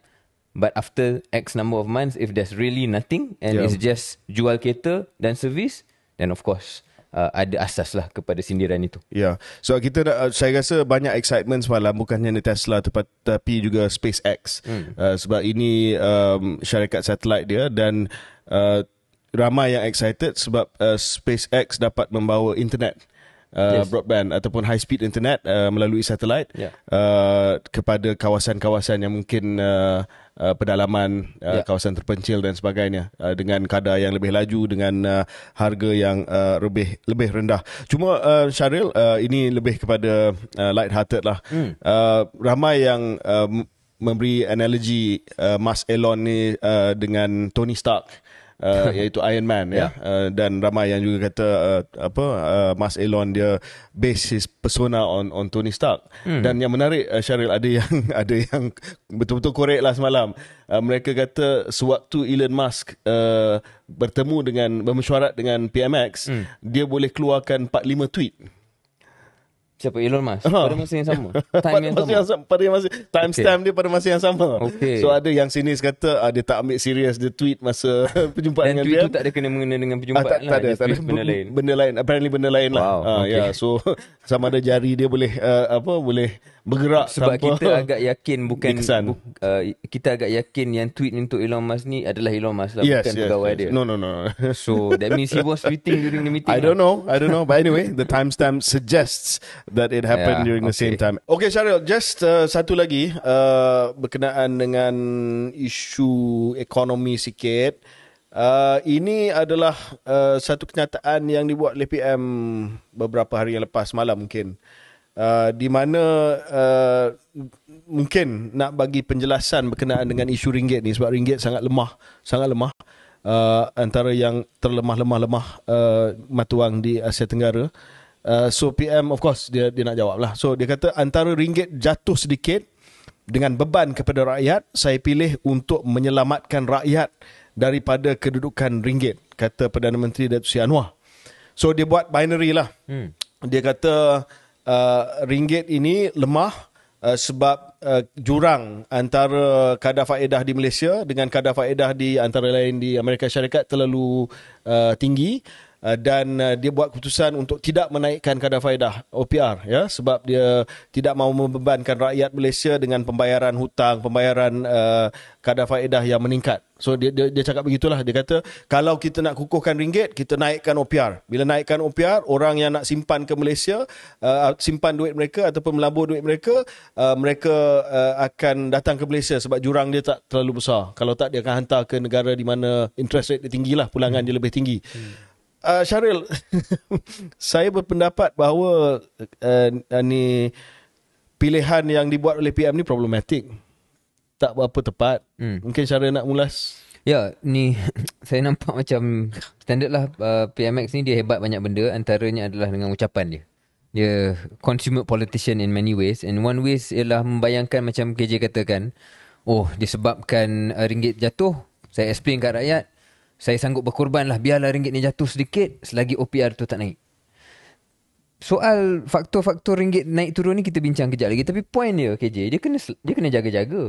But after X number of months, if there's really nothing and yeah. it's just jual kereta dan servis, then of course uh, ada asas lah kepada sindiran itu. Ya. Yeah. So kita dah, uh, saya rasa banyak excitement semalam bukan hanya Tesla tepat, tapi juga SpaceX hmm. uh, sebab ini um, syarikat satelit dia dan uh, ramai yang excited sebab uh, SpaceX dapat membawa internet Uh, yes. broadband ataupun high speed internet uh, melalui satelit yeah. uh, kepada kawasan-kawasan yang mungkin uh, uh, pedalaman uh, yeah. kawasan terpencil dan sebagainya uh, dengan kadar yang lebih laju dengan uh, harga yang uh, lebih lebih rendah. Cuma uh, Syaril uh, ini lebih kepada uh, light hearted lah. Hmm. Uh, ramai yang uh, memberi analogi uh, Mas Elon ni uh, dengan Tony Stark uh, iaitu Iron Man ya. yeah. ya uh, dan ramai yang juga kata uh, apa uh, Mas Elon dia basis persona on on Tony Stark hmm. dan yang menarik uh, Syaril ada yang ada yang betul-betul korek lah semalam uh, mereka kata sewaktu Elon Musk uh, bertemu dengan bermesyuarat dengan PMX hmm. dia boleh keluarkan 45 tweet Siapa Elon Musk? Uh-huh. Pada masa yang sama. Time pada yang sama. Yang, pada masa timestamp okay. dia pada masa yang sama. Okay. So ada yang sini kata uh, dia tak ambil serius dia tweet masa perjumpaan dengan dia. Dan tweet tu tak ada kena mengena dengan ah, perjumpaan uh, tak, lah. Tak ada, tak ada. Benda, lain. benda lain. Apparently benda lain lah. wow. lah. Uh, ya, okay. yeah. So sama ada jari dia boleh uh, apa boleh bergerak sebab tanpa kita agak yakin bukan Bu, uh, kita agak yakin yang tweet untuk Elon Musk ni adalah Elon Musk lah yes, bukan yes, pegawai yes. dia no no no so that means he was tweeting during the meeting I don't lah. know I don't know but anyway the timestamp suggests that it happened yeah, during okay. the same time okay Syaril just uh, satu lagi uh, berkenaan dengan isu ekonomi sikit Uh, ini adalah uh, satu kenyataan yang dibuat oleh PM beberapa hari yang lepas malam mungkin. Uh, di mana uh, mungkin nak bagi penjelasan berkenaan dengan isu ringgit ni sebab ringgit sangat lemah sangat lemah uh, antara yang terlemah-lemah-lemah uh, mata wang di Asia Tenggara uh, so PM of course dia dia nak lah. so dia kata antara ringgit jatuh sedikit dengan beban kepada rakyat saya pilih untuk menyelamatkan rakyat daripada kedudukan ringgit kata Perdana Menteri Datuk Seri Anwar so dia buat binary lah hmm. dia kata Uh, ringgit ini lemah uh, sebab uh, jurang antara kadar faedah di Malaysia dengan kadar faedah di antara lain di Amerika Syarikat terlalu uh, tinggi. Uh, dan uh, dia buat keputusan untuk tidak menaikkan kadar faedah OPR ya sebab dia tidak mahu membebankan rakyat Malaysia dengan pembayaran hutang pembayaran uh, kadar faedah yang meningkat so dia, dia dia cakap begitulah dia kata kalau kita nak kukuhkan ringgit kita naikkan OPR bila naikkan OPR orang yang nak simpan ke Malaysia uh, simpan duit mereka ataupun melabur duit mereka uh, mereka uh, akan datang ke Malaysia sebab jurang dia tak terlalu besar kalau tak dia akan hantar ke negara di mana interest rate dia tinggilah pulangan hmm. dia lebih tinggi hmm uh, Syaril saya berpendapat bahawa uh, uh, ni pilihan yang dibuat oleh PM ni problematik tak berapa tepat hmm. mungkin Syaril nak mulas ya ni saya nampak macam standard lah uh, PMX ni dia hebat banyak benda antaranya adalah dengan ucapan dia dia consumer politician in many ways and one ways ialah membayangkan macam KJ katakan oh disebabkan uh, ringgit jatuh saya explain kat rakyat saya sanggup berkorban lah biarlah ringgit ni jatuh sedikit selagi OPR tu tak naik. Soal faktor-faktor ringgit naik turun ni kita bincang kejap lagi tapi point dia KJ dia kena dia kena jaga-jaga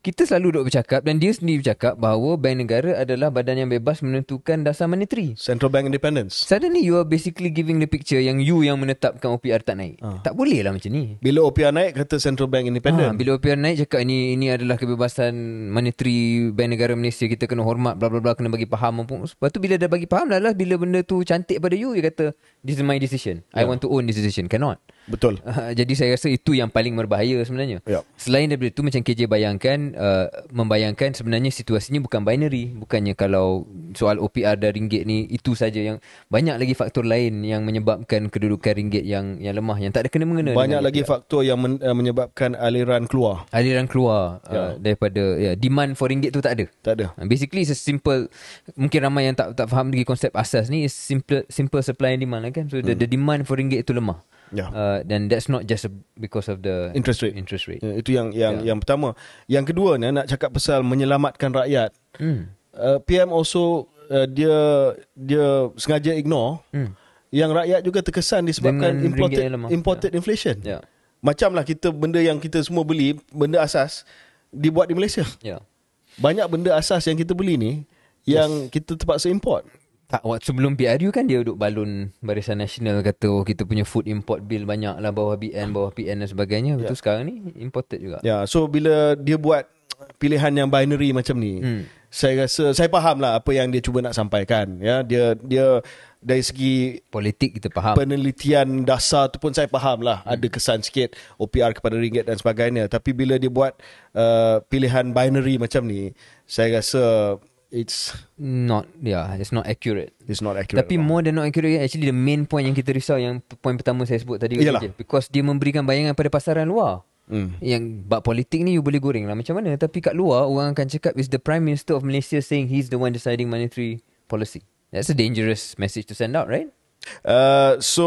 kita selalu duduk bercakap dan dia sendiri bercakap bahawa bank negara adalah badan yang bebas menentukan dasar monetary. Central Bank Independence. Suddenly you are basically giving the picture yang you yang menetapkan OPR tak naik. Ha. Tak boleh lah macam ni. Bila OPR naik kata Central Bank Independence. Ha, bila OPR naik cakap ini ini adalah kebebasan monetary bank negara Malaysia kita kena hormat bla bla bla kena bagi faham pun. Lepas tu bila dah bagi faham lah, lah bila benda tu cantik pada you dia kata this is my decision. Yeah. I ya. want to own this decision. Cannot. Betul. Uh, jadi saya rasa itu yang paling berbahaya sebenarnya. Yep. Selain daripada itu macam KJ bayangkan uh, membayangkan sebenarnya situasinya bukan binary, bukannya kalau soal OPR dan ringgit ni itu saja yang banyak lagi faktor lain yang menyebabkan kedudukan ringgit yang yang lemah yang tak ada kena mengena. Banyak lagi OPR. faktor yang men, uh, menyebabkan aliran keluar. Aliran keluar yeah. uh, ya. daripada yeah, demand for ringgit tu tak ada. Tak ada. Uh, basically it's a simple mungkin ramai yang tak tak faham lagi konsep asas ni is simple simple supply and demand lah kan. So hmm. the, the demand for ringgit itu lemah dan yeah. uh, that's not just because of the interest rate. Interest rate. Yeah, itu yang yang yeah. yang pertama. Yang kedua ni nak cakap pasal menyelamatkan rakyat. Mm. Uh, PM also uh, dia dia sengaja ignore mm. yang rakyat juga terkesan disebabkan Dengan imported imported yeah. inflation. Yeah. lah kita benda yang kita semua beli benda asas dibuat di Malaysia. Yeah. Banyak benda asas yang kita beli ni yang yes. kita terpaksa import. Tak, waktu sebelum PRU kan dia duduk balun Barisan Nasional kata oh, kita punya food import bill banyak lah bawah BN, bawah PN dan sebagainya. Yeah. sekarang ni imported juga. Ya, yeah. so bila dia buat pilihan yang binary macam ni, hmm. saya rasa, saya faham lah apa yang dia cuba nak sampaikan. Ya, dia dia dari segi politik kita faham. Penelitian dasar tu pun saya faham lah. Hmm. Ada kesan sikit OPR kepada ringgit dan sebagainya. Tapi bila dia buat uh, pilihan binary macam ni, saya rasa it's not yeah it's not accurate it's not accurate tapi lah. more than not accurate actually the main point yang kita risau yang point pertama saya sebut tadi Yalah. because dia memberikan bayangan pada pasaran luar mm. yang bab politik ni you boleh goreng lah macam mana tapi kat luar orang akan cakap is the prime minister of malaysia saying he's the one deciding monetary policy that's a dangerous message to send out right Uh, so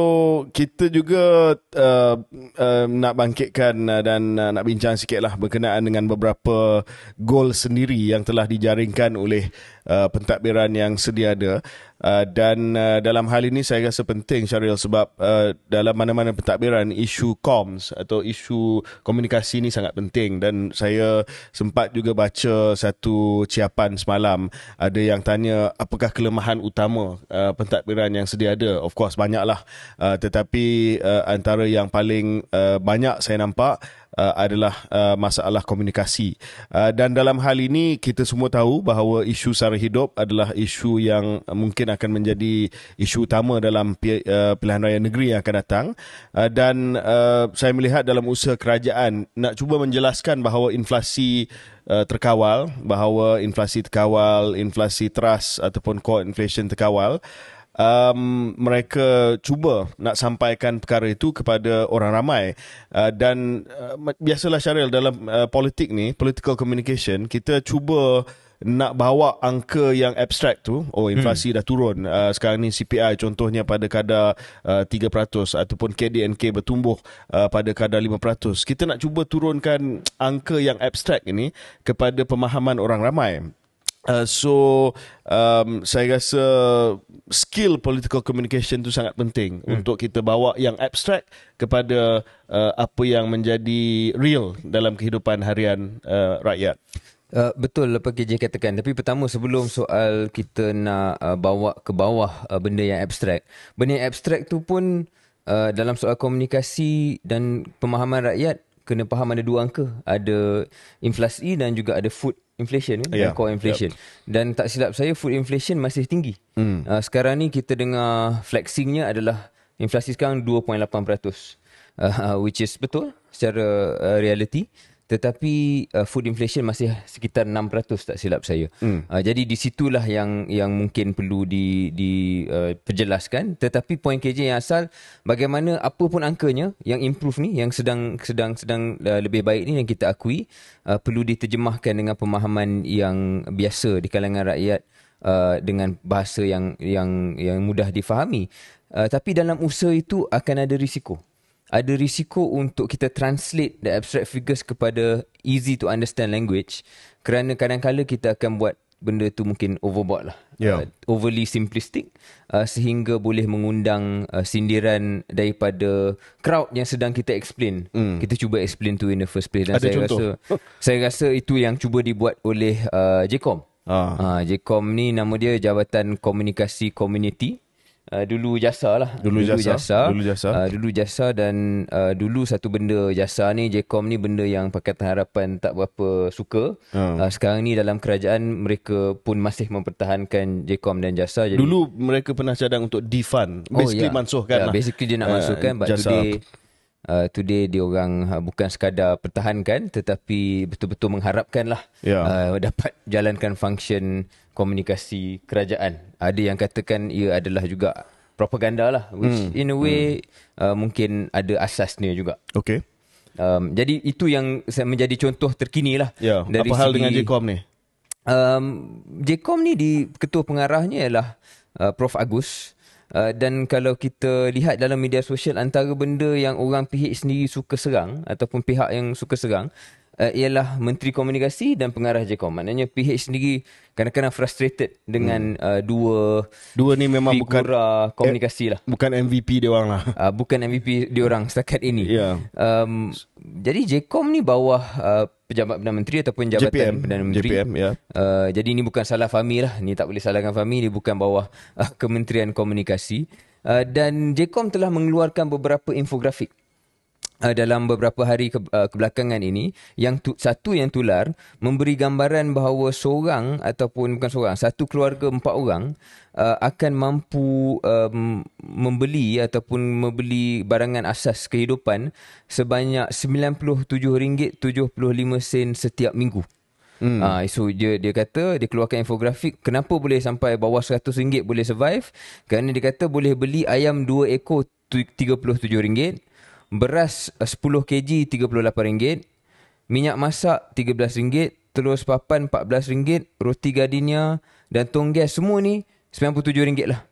kita juga uh, uh, nak bangkitkan uh, dan uh, nak bincang sikit lah berkenaan dengan beberapa gol sendiri yang telah dijaringkan oleh uh, pentadbiran yang sedia ada. Uh, Uh, dan uh, dalam hal ini saya rasa penting Syaril sebab uh, dalam mana-mana pentadbiran isu comms atau isu komunikasi ini sangat penting dan saya sempat juga baca satu ciapan semalam ada yang tanya apakah kelemahan utama uh, pentadbiran yang sedia ada of course banyaklah uh, tetapi uh, antara yang paling uh, banyak saya nampak uh, adalah uh, masalah komunikasi. Uh, dan dalam hal ini kita semua tahu bahawa isu sara hidup adalah isu yang mungkin akan menjadi isu utama dalam uh, pilihan raya negeri yang akan datang. Uh, dan uh, saya melihat dalam usaha kerajaan nak cuba menjelaskan bahawa inflasi Uh, terkawal bahawa inflasi terkawal, inflasi teras ataupun core inflation terkawal uh, um, mereka cuba nak sampaikan perkara itu kepada orang ramai uh, dan uh, biasalah Syaril dalam uh, politik ni political communication kita cuba nak bawa angka yang abstrak tu oh inflasi hmm. dah turun uh, sekarang ni CPI contohnya pada kadar uh, 3% ataupun KDNK bertumbuh uh, pada kadar 5% kita nak cuba turunkan angka yang abstrak ini kepada pemahaman orang ramai Uh, so um, saya rasa skill political communication tu sangat penting hmm. untuk kita bawa yang abstrak kepada uh, apa yang menjadi real dalam kehidupan harian uh, rakyat. Uh, betul apa KJ katakan tapi pertama sebelum soal kita nak uh, bawa ke bawah uh, benda yang abstrak, Benda yang abstrak tu pun uh, dalam soal komunikasi dan pemahaman rakyat kena faham ada dua angka, ada inflasi dan juga ada food inflation eh? yeah. Ya. core inflation yep. dan tak silap saya food inflation masih tinggi mm. uh, sekarang ni kita dengar flexingnya adalah inflasi sekarang 2.8% uh, ah, ah, which is betul secara uh, reality tetapi uh, food inflation masih sekitar 6% tak silap saya. Hmm. Uh, jadi di situlah yang yang mungkin perlu di di uh, perjelaskan tetapi poin KJ yang asal bagaimana apa pun angkanya yang improve ni yang sedang sedang sedang uh, lebih baik ni yang kita akui uh, perlu diterjemahkan dengan pemahaman yang biasa di kalangan rakyat uh, dengan bahasa yang yang yang mudah difahami. Uh, tapi dalam usaha itu akan ada risiko ada risiko untuk kita translate the abstract figures kepada easy to understand language kerana kadang-kadang kita akan buat benda tu mungkin overboard lah yeah. uh, overly simplistic uh, sehingga boleh mengundang uh, sindiran daripada crowd yang sedang kita explain mm. kita cuba explain tu in the first place dan Ada saya contoh. rasa saya rasa itu yang cuba dibuat oleh uh, JCOM ah. uh, ah, JCOM ni nama dia Jabatan Komunikasi Community Uh, dulu jasa lah. Dulu, dulu jasa. jasa. Dulu jasa. Uh, dulu jasa dan uh, dulu satu benda jasa ni, JCOM ni benda yang Pakatan Harapan tak berapa suka. Hmm. Uh, sekarang ni dalam kerajaan mereka pun masih mempertahankan JCOM dan jasa. Jadi, dulu mereka pernah cadang untuk defund. Oh, basically oh, ya. yeah. mansuhkan yeah, lah. Basically dia nak uh, but jasa. today uh, today diorang uh, bukan sekadar pertahankan tetapi betul-betul mengharapkanlah yeah. uh, dapat jalankan function komunikasi kerajaan. Ada yang katakan ia adalah juga propaganda lah which hmm. in a way hmm. uh, mungkin ada asasnya juga. Okay. Um, jadi itu yang menjadi contoh terkini lah. Yeah. Apa segi, hal dengan JCOM ni? Um, JCOM ni di ketua pengarahnya ialah uh, Prof. Agus uh, dan kalau kita lihat dalam media sosial antara benda yang orang pihak sendiri suka serang ataupun pihak yang suka serang uh, ialah menteri komunikasi dan pengarah Jekom. maknanya pihak sendiri kadang-kadang frustrated dengan hmm. uh, dua dua ni memang bukan komunikasi lah bukan MVP dia orang lah uh, bukan MVP dia orang setakat ini yeah. um, jadi Jekom ni bawah uh, pejabat Perdana Menteri ataupun jabatan JPM, Perdana Menteri. JPM, yeah. uh, jadi ini bukan salah Fahmi lah. Ini tak boleh salahkan Fahmi. Ini bukan bawah uh, Kementerian Komunikasi. Uh, dan JCOM telah mengeluarkan beberapa infografik uh, dalam beberapa hari ke, uh, kebelakangan ini yang tu, satu yang tular memberi gambaran bahawa seorang ataupun bukan seorang satu keluarga empat orang uh, akan mampu um, membeli ataupun membeli barangan asas kehidupan sebanyak RM97.75 setiap minggu. Hmm. Uh, so dia dia kata dia keluarkan infografik kenapa boleh sampai bawah RM100 boleh survive kerana dia kata boleh beli ayam dua ekor RM37 beras 10 kg RM38, minyak masak RM13, telur sepapan RM14, roti gardenia dan tong gas semua ni RM97 lah.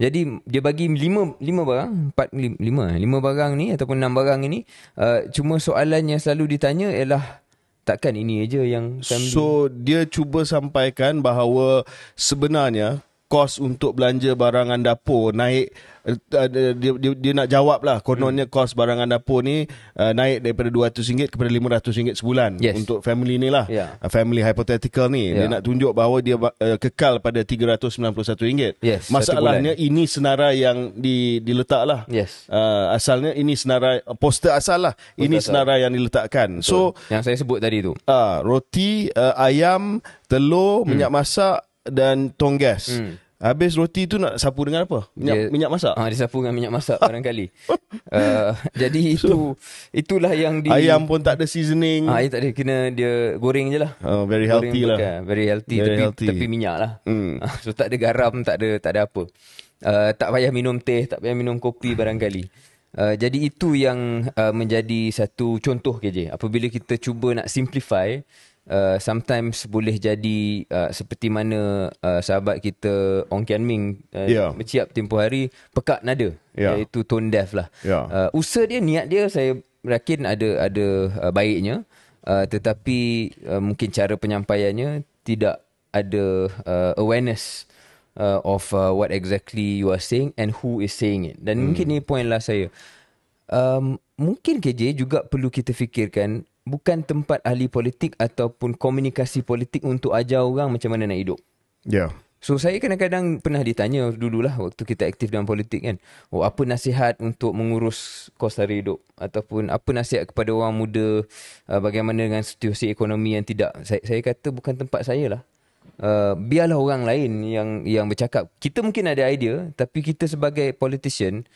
Jadi dia bagi 5 5 barang, 4 5 5 barang ni ataupun 6 barang ni uh, eh, cuma soalan yang selalu ditanya ialah takkan ini aja yang family? So dia cuba sampaikan bahawa sebenarnya kos untuk belanja barangan dapur naik uh, dia, dia, dia nak jawab lah kononnya hmm. kos barangan dapur ni uh, naik daripada RM200 kepada RM500 sebulan yes. untuk family ni lah yeah. Ya. uh, family hypothetical ni yeah. dia ya. nak tunjuk bahawa dia uh, kekal pada RM391 yes, masalahnya ini senara yang di, diletak lah yes. uh, asalnya ini senara poster asal lah poster ini asal. senarai yang diletakkan Betul. so yang saya sebut tadi tu uh, roti uh, ayam telur hmm. minyak masak dan tong hmm. Habis roti tu nak sapu dengan apa? Minyak, dia, minyak masak? Ha, dia sapu dengan minyak masak barangkali. uh, jadi itu itulah yang di... Ayam pun tak ada seasoning. Ha, ayam tak ada. Kena dia goreng je lah. Oh, very healthy goreng lah. Bukan. Very, healthy, very tapi, healthy tapi minyak lah. Hmm. Ah, so tak ada garam, tak ada tak ada apa. Uh, tak payah minum teh, tak payah minum kopi barangkali. Uh, jadi itu yang uh, menjadi satu contoh KJ. Apabila kita cuba nak simplify... Uh, sometimes boleh jadi uh, seperti mana uh, sahabat kita Ong Kian Ming uh, yeah. Ya. menciap tempoh hari pekat nada yeah. iaitu tone deaf lah. Yeah. Uh, usaha dia niat dia saya yakin ada ada uh, baiknya uh, tetapi uh, mungkin cara penyampaiannya tidak ada uh, awareness uh, of uh, what exactly you are saying and who is saying it. Dan hmm. mungkin ni point lah saya. Um, mungkin KJ juga perlu kita fikirkan bukan tempat ahli politik ataupun komunikasi politik untuk ajar orang macam mana nak hidup. Ya. Yeah. So saya kadang-kadang pernah ditanya dululah waktu kita aktif dalam politik kan. Oh apa nasihat untuk mengurus kos hari hidup ataupun apa nasihat kepada orang muda uh, bagaimana dengan situasi ekonomi yang tidak saya, saya kata bukan tempat saya lah. Uh, biarlah orang lain yang yang bercakap. Kita mungkin ada idea tapi kita sebagai politician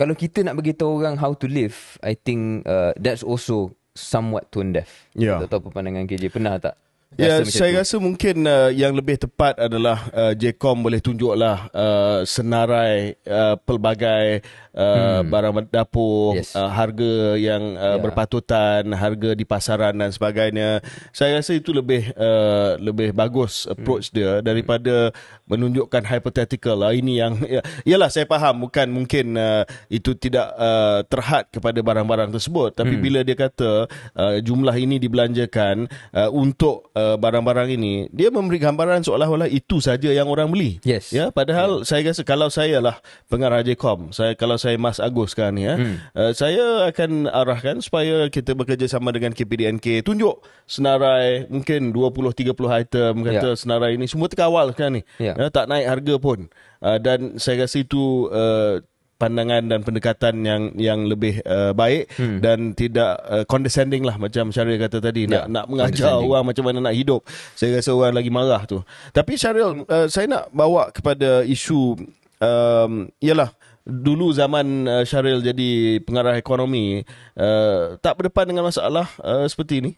kalau kita nak beritahu orang how to live, I think uh, that's also somewhat tone deaf. Yeah. Tak tahu apa pandangan KJ. Pernah tak Ya, yeah, saya itu. rasa mungkin uh, yang lebih tepat adalah uh, JCOM boleh tunjuklah uh, senarai uh, pelbagai uh, hmm. barang dapur, yes. uh, harga yang uh, yeah. berpatutan, harga di pasaran dan sebagainya. Saya rasa itu lebih uh, lebih bagus approach hmm. dia daripada hmm. menunjukkan hypothetical lah ini yang ialah ya, saya faham bukan mungkin uh, itu tidak uh, terhad kepada barang-barang tersebut tapi hmm. bila dia kata uh, jumlah ini dibelanjakan uh, untuk uh, Uh, barang-barang ini dia memberi gambaran seolah-olah itu saja yang orang beli yes. ya padahal yeah. saya rasa kalau saya lah pengarah JCOM saya kalau saya Mas Agus sekarang ni ya hmm. uh, saya akan arahkan supaya kita bekerja sama dengan KPDNK tunjuk senarai mungkin 20 30 item kata yeah. senarai ini semua terkawal sekarang ni yeah. ya tak naik harga pun uh, dan saya rasa itu uh, pandangan dan pendekatan yang yang lebih uh, baik hmm. dan tidak uh, condescending lah macam Syaril kata tadi nak ya, nak mengajar orang macam mana nak hidup saya rasa orang lagi marah tu tapi Syaril uh, saya nak bawa kepada isu um, ialah dulu zaman uh, Syaril jadi pengarah ekonomi uh, tak berdepan dengan masalah uh, seperti ini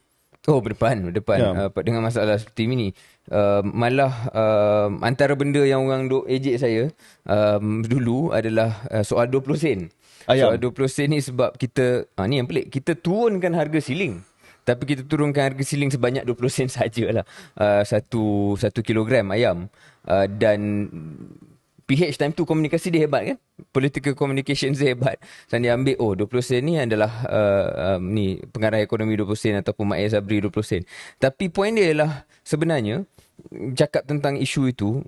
Oh berdepan berdepan yeah. Ya. uh, dengan masalah seperti ini. Uh, malah uh, antara benda yang orang duk ejek saya um, dulu adalah uh, soal 20 sen. Ayam. Soal 20 sen ni sebab kita uh, ni yang pelik kita turunkan harga siling tapi kita turunkan harga siling sebanyak 20 sen sajalah. Uh, satu satu kilogram ayam uh, dan PH time tu komunikasi dia hebat kan political communication dia hebat dan dia ambil oh 20 sen ni adalah uh, um, ni pengarah ekonomi 20 sen ataupun Mak Azabri 20 sen tapi point dia ialah sebenarnya cakap tentang isu itu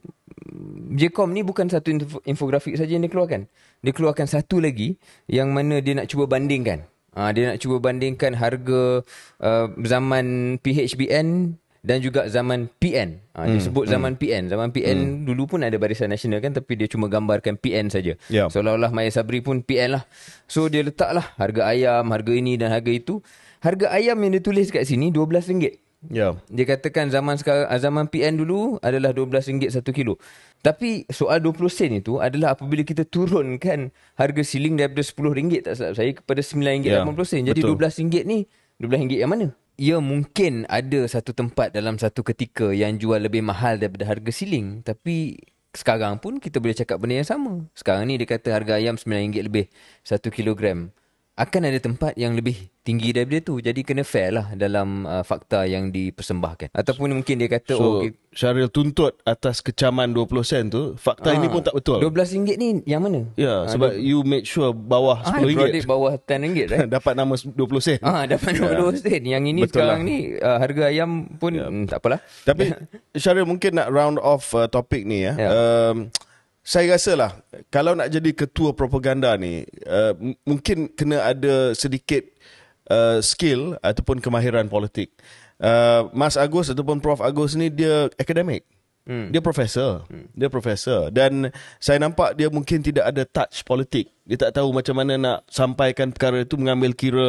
JCOM ni bukan satu infografik saja yang dia keluarkan dia keluarkan satu lagi yang mana dia nak cuba bandingkan Ha, dia nak cuba bandingkan harga uh, zaman PHBN dan juga zaman PN. Ha, dia mm, sebut hmm. zaman PN. Zaman PN mm. dulu pun ada barisan nasional kan tapi dia cuma gambarkan PN saja. Yeah. Seolah-olah Maya Sabri pun PN lah. So dia letaklah harga ayam, harga ini dan harga itu. Harga ayam yang ditulis kat sini RM12. Yeah. Dia katakan zaman sekarang, ah, zaman PN dulu adalah RM12 satu kilo. Tapi soal 20 sen itu adalah apabila kita turunkan harga siling daripada RM10 tak salah saya kepada RM9.80. Yeah. Jadi RM12 ni RM12 yang mana? Ya mungkin ada satu tempat dalam satu ketika yang jual lebih mahal daripada harga siling tapi sekarang pun kita boleh cakap benda yang sama sekarang ni dia kata harga ayam 9 ringgit lebih 1 kilogram akan ada tempat yang lebih tinggi daripada tu. Jadi kena fair lah dalam uh, fakta yang dipersembahkan. Ataupun mungkin dia kata... So, oh, Syaril tuntut atas kecaman 20 sen tu, fakta ha, ini ah. pun tak betul. RM12 ni yang mana? Ya, yeah, ha, sebab do- you make sure bawah RM10. Ah, ha, ringgit. bawah RM10, right? dapat nama 20 sen. Ha, dapat nama yeah. 20 sen. Yang ini betul sekarang lah. ni uh, harga ayam pun yeah. hmm, tak apalah. Tapi Syaril mungkin nak round off uh, topik ni ya. Yeah. Um, saya rasalah kalau nak jadi ketua propaganda ni uh, mungkin kena ada sedikit uh, skill ataupun kemahiran politik. Uh, Mas Agus ataupun Prof Agus ni dia akademik. Hmm. Dia profesor. Hmm. Dia profesor dan saya nampak dia mungkin tidak ada touch politik. Dia tak tahu macam mana nak sampaikan perkara itu mengambil kira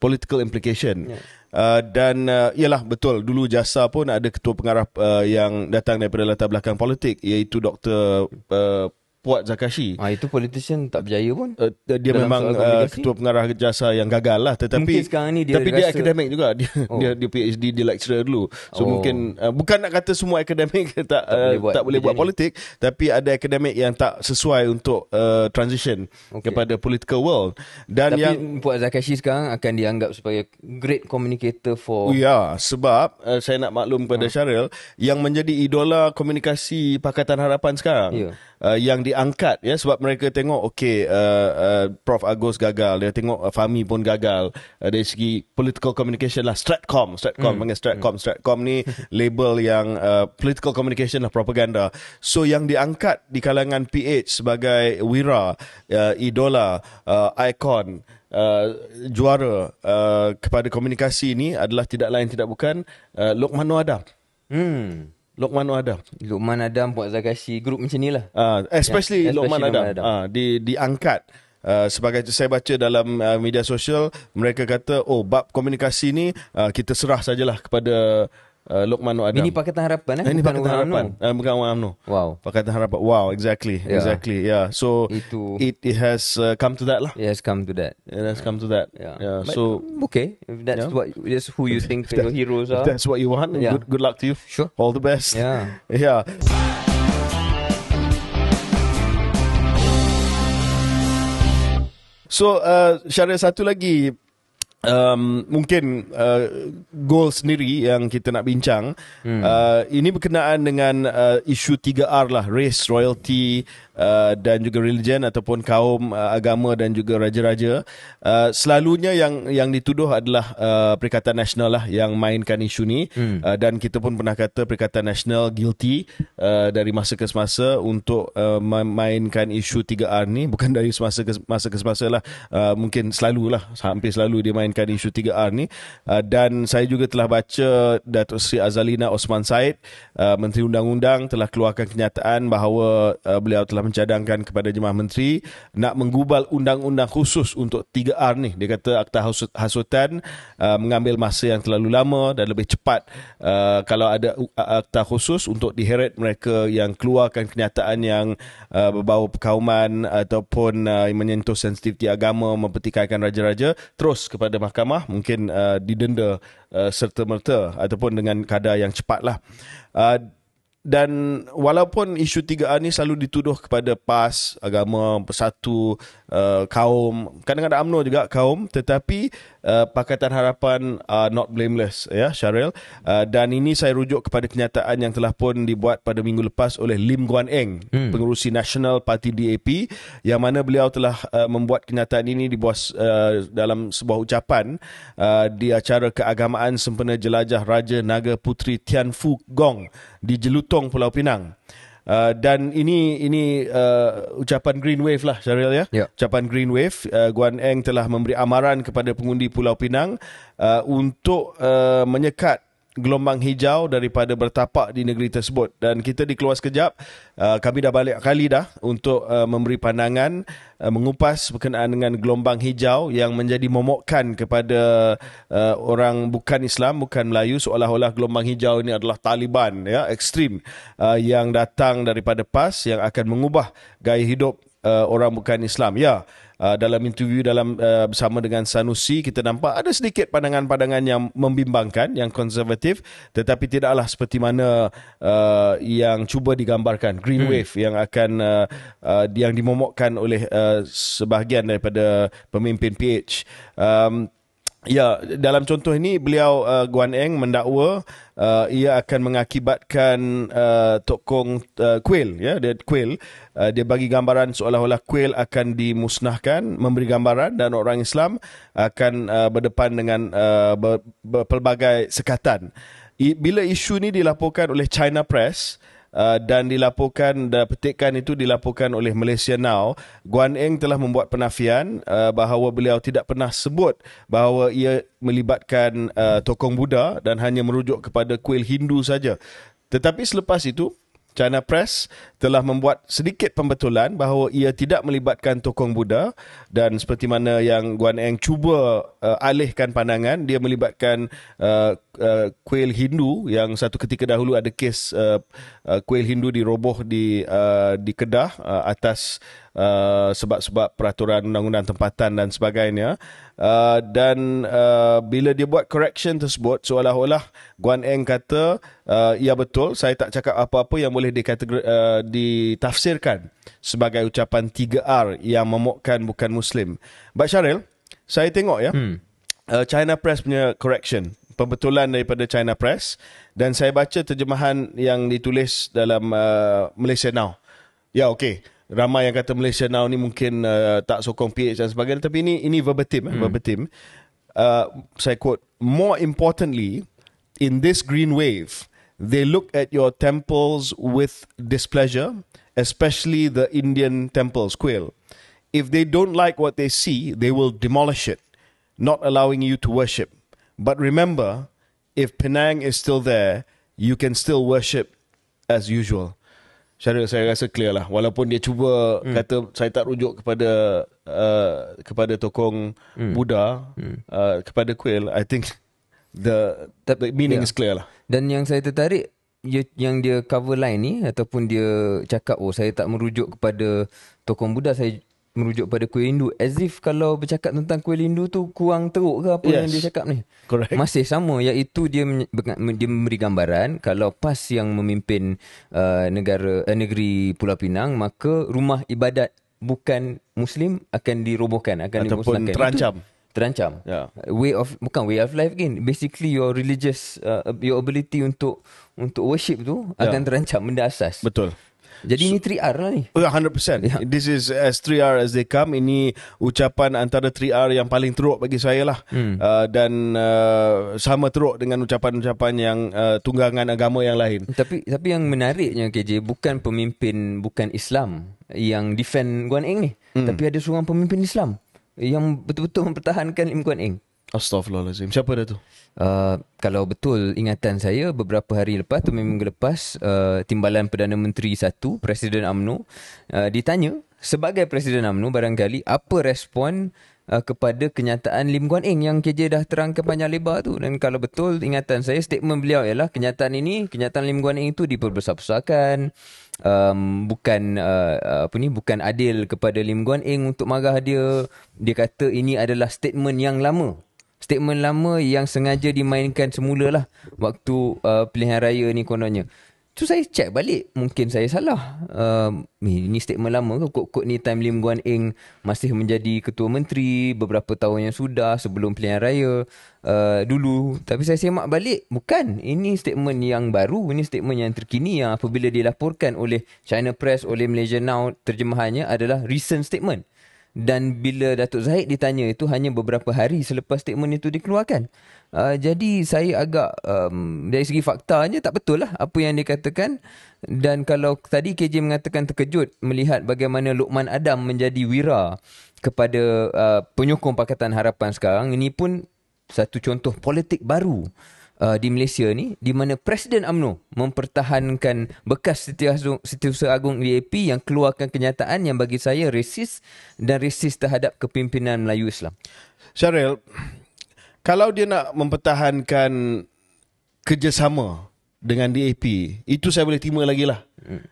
political implication. Yeah. Uh, dan uh, ialah betul dulu jasa pun ada ketua pengarah uh, yang datang daripada latar belakang politik iaitu Dr uh, Puat Zakashi. Ah itu politician tak berjaya pun. Uh, dia memang uh, ketua pengarah jasa yang gagal lah tetapi mungkin sekarang dia tapi rasa... dia akademik juga. Dia, oh. dia dia PhD dia lecturer dulu. So oh. mungkin uh, bukan nak kata semua akademik tak tak uh, boleh buat, tak boleh buat politik tapi ada akademik yang tak sesuai untuk uh, transition okay. kepada political world dan tapi yang Puat Zakashi sekarang akan dianggap sebagai great communicator for Ya yeah, sebab uh, saya nak maklum kepada ha. Syaril yang menjadi idola komunikasi Pakatan Harapan sekarang. Yeah. Ya. Uh, yang di diangkat ya sebab mereka tengok okey uh, uh, Prof Agus gagal dia tengok uh, Fahmi pun gagal uh, dari segi political communication lah stratcom stratcom hmm. panggil stratcom hmm. stratcom ni label yang uh, political communication lah propaganda so yang diangkat di kalangan PH sebagai wira uh, idola uh, icon Uh, juara uh, kepada komunikasi ini adalah tidak lain tidak bukan uh, Lokmanu Adam. Hmm. Lokman Adam. Lokman Adam buat Zagashi grup macam nilah. Ah uh, especially, yeah, especially Lokman Adam. Ah uh, di diangkat Uh, sebagai saya baca dalam uh, media sosial mereka kata oh bab komunikasi ni uh, kita serah sajalah kepada uh, Lokman Adam. Ini Pakatan Harapan eh? Ini bukan Pakatan Harapan. UMNO. Uh, bukan UMNO. Wow. Pakatan Harapan. Wow, exactly. Yeah. Exactly. Yeah. So Itu. it it has uh, come to that lah. It has come to that. It has come to that. Yeah. yeah. But, so okay, if that's yeah. what that's who you think your heroes are. If that's what you want. Yeah. Good, good luck to you. Sure. All the best. Yeah. yeah. So uh, syarat satu lagi um, mungkin uh, goal sendiri yang kita nak bincang hmm. uh, ini berkenaan dengan uh, isu 3R lah race royalty Uh, dan juga religion ataupun kaum uh, agama dan juga raja-raja uh, selalunya yang yang dituduh adalah uh, Perikatan Nasional lah yang mainkan isu ni hmm. uh, dan kita pun pernah kata Perikatan Nasional guilty uh, dari masa ke semasa untuk uh, mainkan isu 3R ni bukan dari semasa ke masa ke semasa lah uh, mungkin selalulah hampir selalu dia mainkan isu 3R ni uh, dan saya juga telah baca Datuk Sri Azalina Osman Said uh, Menteri Undang-Undang telah keluarkan kenyataan bahawa uh, beliau telah mencadangkan kepada jemaah menteri nak menggubal undang-undang khusus untuk 3R ni. Dia kata Akta Hasutan uh, mengambil masa yang terlalu lama dan lebih cepat uh, kalau ada akta khusus untuk diheret mereka yang keluarkan kenyataan yang uh, berbau perkauman ataupun uh, menyentuh sensitiviti agama mempertikaikan raja-raja terus kepada mahkamah mungkin uh, didenda uh, serta-merta ataupun dengan kadar yang cepatlah. Uh, dan walaupun isu 3R ni selalu dituduh kepada PAS, agama, bersatu, uh, kaum, kadang-kadang UMNO juga kaum, tetapi uh, Pakatan Harapan uh, Not Blameless ya Syaril uh, dan ini saya rujuk kepada kenyataan yang telah pun dibuat pada minggu lepas oleh Lim Guan Eng hmm. pengerusi nasional parti DAP yang mana beliau telah uh, membuat kenyataan ini di bawah uh, dalam sebuah ucapan uh, di acara keagamaan sempena jelajah Raja Naga Putri Tian Fu Gong di Jelutong Pulau Pinang Uh, dan ini ini uh, ucapan Green Wave lah Syaril ya. Yeah. Ucapan Green Wave uh, Guan Eng telah memberi amaran kepada pengundi Pulau Pinang uh, untuk uh, menyekat gelombang hijau daripada bertapak di negeri tersebut dan kita dikeluar sekejap uh, kami dah balik kali dah untuk uh, memberi pandangan uh, mengupas berkenaan dengan gelombang hijau yang menjadi momokkan kepada orang bukan Islam bukan Melayu seolah-olah gelombang hijau ini adalah Taliban ya ekstrim yang datang daripada PAS yang akan mengubah gaya hidup orang bukan Islam ya uh, dalam interview dalam uh, bersama dengan Sanusi kita nampak ada sedikit pandangan-pandangan yang membimbangkan yang konservatif tetapi tidaklah seperti mana uh, yang cuba digambarkan green hmm. wave hmm. yang akan uh, uh, yang dimomokkan oleh uh, sebahagian daripada pemimpin PH um, Ya, dalam contoh ini beliau uh, Guan Eng mendakwa uh, ia akan mengakibatkan uh, tokong uh, kuil ya dia kuil uh, dia bagi gambaran seolah-olah kuil akan dimusnahkan memberi gambaran dan orang Islam akan uh, berdepan dengan uh, pelbagai sekatan. I- bila isu ini dilaporkan oleh China Press Uh, dan dilaporkan uh, petikan itu dilaporkan oleh Malaysia Now Guan Eng telah membuat penafian uh, bahawa beliau tidak pernah sebut bahawa ia melibatkan uh, tokong Buddha dan hanya merujuk kepada kuil Hindu saja tetapi selepas itu China Press telah membuat sedikit pembetulan bahawa ia tidak melibatkan tokong Buddha dan seperti mana yang Guan Eng cuba uh, alihkan pandangan dia melibatkan uh, uh, kuil Hindu yang satu ketika dahulu ada kes uh, uh, kuil Hindu diroboh di uh, di Kedah uh, atas uh, sebab-sebab peraturan undang-undang tempatan dan sebagainya uh, dan uh, bila dia buat correction tersebut seolah-olah Guan Eng kata uh, ya betul saya tak cakap apa-apa yang boleh dikategori uh, ditafsirkan sebagai ucapan 3R yang memokkan bukan Muslim. Baik Syaril, saya tengok ya, hmm. Uh, China Press punya correction, pembetulan daripada China Press dan saya baca terjemahan yang ditulis dalam uh, Malaysia Now. Ya, okey. Ramai yang kata Malaysia Now ni mungkin uh, tak sokong PH dan sebagainya. Tapi ini, ini verbatim. Eh, hmm. verbatim. Uh, saya quote, More importantly, in this green wave, They look at your temples with displeasure, especially the Indian temples, quail. If they don't like what they see, they will demolish it, not allowing you to worship. But remember, if Penang is still there, you can still worship as usual. saya rasa clear lah walaupun dia cuba hmm. kata saya tak rujuk kepada uh, kepada tokong hmm. Buddha hmm. Uh, kepada kuil I think the tapi meaning yeah. is clear lah. Dan yang saya tertarik yang dia cover line ni ataupun dia cakap oh saya tak merujuk kepada tokoh Buddha saya merujuk kepada kuil Hindu as if kalau bercakap tentang kuil Hindu tu kurang teruk ke apa yes. yang dia cakap ni. Correct. Masih sama iaitu dia dia memberi gambaran kalau PAS yang memimpin uh, negara uh, negeri Pulau Pinang maka rumah ibadat bukan muslim akan dirobohkan akan ataupun dimusnahkan ataupun terancam. Itu, terancam. Yeah. Way of bukan way of life gain. Basically your religious uh, your ability untuk untuk worship tu yeah. akan terancam benda asas. Betul. Jadi so, ini 3R lah ni. 100%. Ya, yeah. This is as 3R as they come. Ini ucapan antara 3R yang paling teruk bagi saya lah. Hmm. Uh, dan uh, sama teruk dengan ucapan-ucapan yang uh, tunggangan agama yang lain. Tapi tapi yang menariknya KJ bukan pemimpin bukan Islam yang defend Guan Eng ni. Hmm. Tapi ada seorang pemimpin Islam yang betul-betul mempertahankan Lim Kuan Eng. Astaghfirullahaladzim. Siapa dah tu? Uh, kalau betul ingatan saya beberapa hari lepas tu minggu lepas uh, timbalan Perdana Menteri satu Presiden AMNO uh, ditanya sebagai Presiden AMNO barangkali apa respon uh, kepada kenyataan Lim Guan Eng yang KJ dah terangkan panjang lebar tu dan kalau betul ingatan saya statement beliau ialah kenyataan ini kenyataan Lim Guan Eng itu diperbesar-besarkan um, bukan uh, apa ni bukan adil kepada Lim Guan Eng untuk marah dia dia kata ini adalah statement yang lama statement lama yang sengaja dimainkan semula lah waktu uh, pilihan raya ni kononnya Tu saya check balik Mungkin saya salah uh, um, Ini statement lama ke Kot-kot ni Time Lim Guan Eng Masih menjadi ketua menteri Beberapa tahun yang sudah Sebelum pilihan raya uh, Dulu Tapi saya semak balik Bukan Ini statement yang baru Ini statement yang terkini Yang apabila dilaporkan oleh China Press Oleh Malaysia Now Terjemahannya adalah Recent statement dan bila Datuk Zahid ditanya itu hanya beberapa hari selepas statement itu dikeluarkan. Uh, jadi saya agak um, dari segi faktanya tak betul lah apa yang dikatakan dan kalau tadi KJ mengatakan terkejut melihat bagaimana Luqman Adam menjadi wira kepada uh, penyokong Pakatan Harapan sekarang ini pun satu contoh politik baru uh, di Malaysia ni di mana Presiden AMNO mempertahankan bekas setiausaha agung DAP e yang keluarkan kenyataan yang bagi saya resis dan resis terhadap kepimpinan Melayu Islam. Syaril, kalau dia nak mempertahankan kerjasama dengan DAP itu saya boleh terima lagi lah hmm.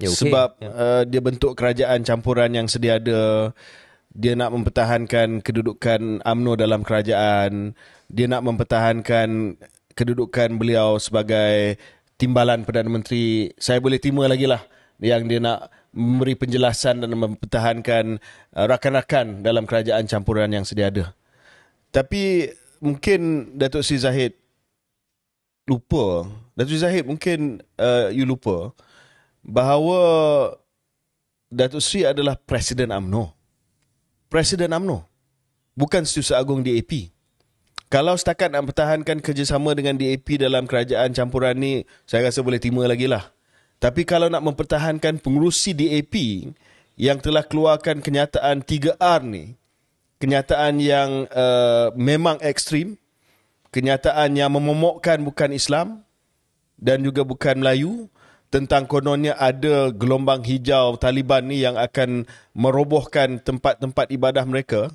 ya, okay. sebab ya. uh, dia bentuk kerajaan campuran yang sedia ada dia nak mempertahankan kedudukan AMNO dalam kerajaan dia nak mempertahankan kedudukan beliau sebagai timbalan Perdana Menteri saya boleh terima lagi lah yang dia nak memberi penjelasan dan mempertahankan uh, rakan-rakan dalam kerajaan campuran yang sedia ada tapi mungkin Datuk Sri Zahid lupa. Datuk Sri Zahid mungkin uh, you lupa bahawa Datuk Sri adalah Presiden AMNO. Presiden AMNO. Bukan Setiausaha Agong DAP. Kalau setakat nak pertahankan kerjasama dengan DAP dalam kerajaan campuran ni, saya rasa boleh terima lagi lah. Tapi kalau nak mempertahankan pengurusi DAP yang telah keluarkan kenyataan 3R ni, kenyataan yang uh, memang ekstrim, kenyataan yang memomokkan bukan Islam dan juga bukan Melayu tentang kononnya ada gelombang hijau Taliban ni yang akan merobohkan tempat-tempat ibadah mereka.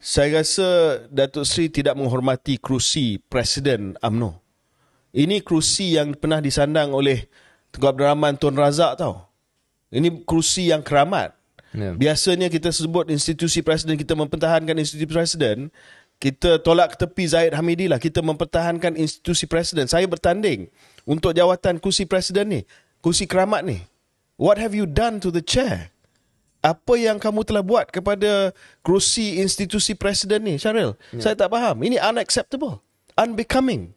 Saya rasa Datuk Seri tidak menghormati kerusi Presiden Amno. Ini kerusi yang pernah disandang oleh Tengku Abdul Rahman Tun Razak tau. Ini kerusi yang keramat. Yeah. Biasanya kita sebut institusi presiden kita mempertahankan institusi presiden, kita tolak ke tepi Zaid Hamidi lah, kita mempertahankan institusi presiden. Saya bertanding untuk jawatan kursi presiden ni, kursi keramat ni. What have you done to the chair? Apa yang kamu telah buat kepada kursi institusi presiden ni, Syaril? Yeah. Saya tak faham. Ini unacceptable. Unbecoming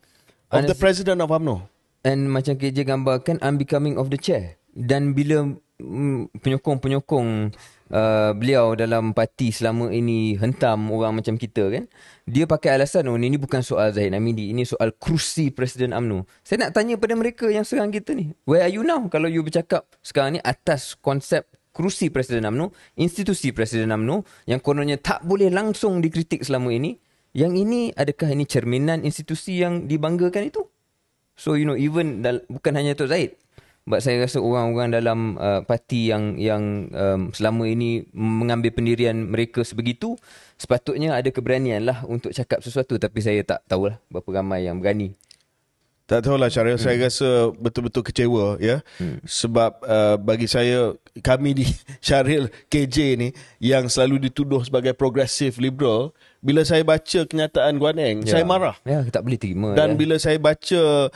of Unac- the president of UMNO. And macam KJ gambarkan, unbecoming of the chair. Dan bila Mm, penyokong-penyokong uh, beliau dalam parti selama ini hentam orang macam kita kan. Dia pakai alasan oh ini bukan soal Zahid Hamidi, ini soal kursi Presiden AMNO. Saya nak tanya pada mereka yang serang kita ni. Where are you now kalau you bercakap sekarang ni atas konsep kursi Presiden AMNO, institusi Presiden AMNO yang kononnya tak boleh langsung dikritik selama ini. Yang ini adakah ini cerminan institusi yang dibanggakan itu? So you know even dal- bukan hanya Tok Zaid sebab saya rasa orang-orang dalam uh, parti yang yang um, selama ini mengambil pendirian mereka sebegitu sepatutnya ada keberanianlah untuk cakap sesuatu tapi saya tak tahulah berapa ramai yang berani. Tak tahulah Syaril, hmm. saya rasa betul-betul kecewa ya. Hmm. Sebab uh, bagi saya kami di Syaril KJ ni yang selalu dituduh sebagai progresif liberal bila saya baca kenyataan Guaneng ya. saya marah. Ya, tak boleh terima. Dan ya. bila saya baca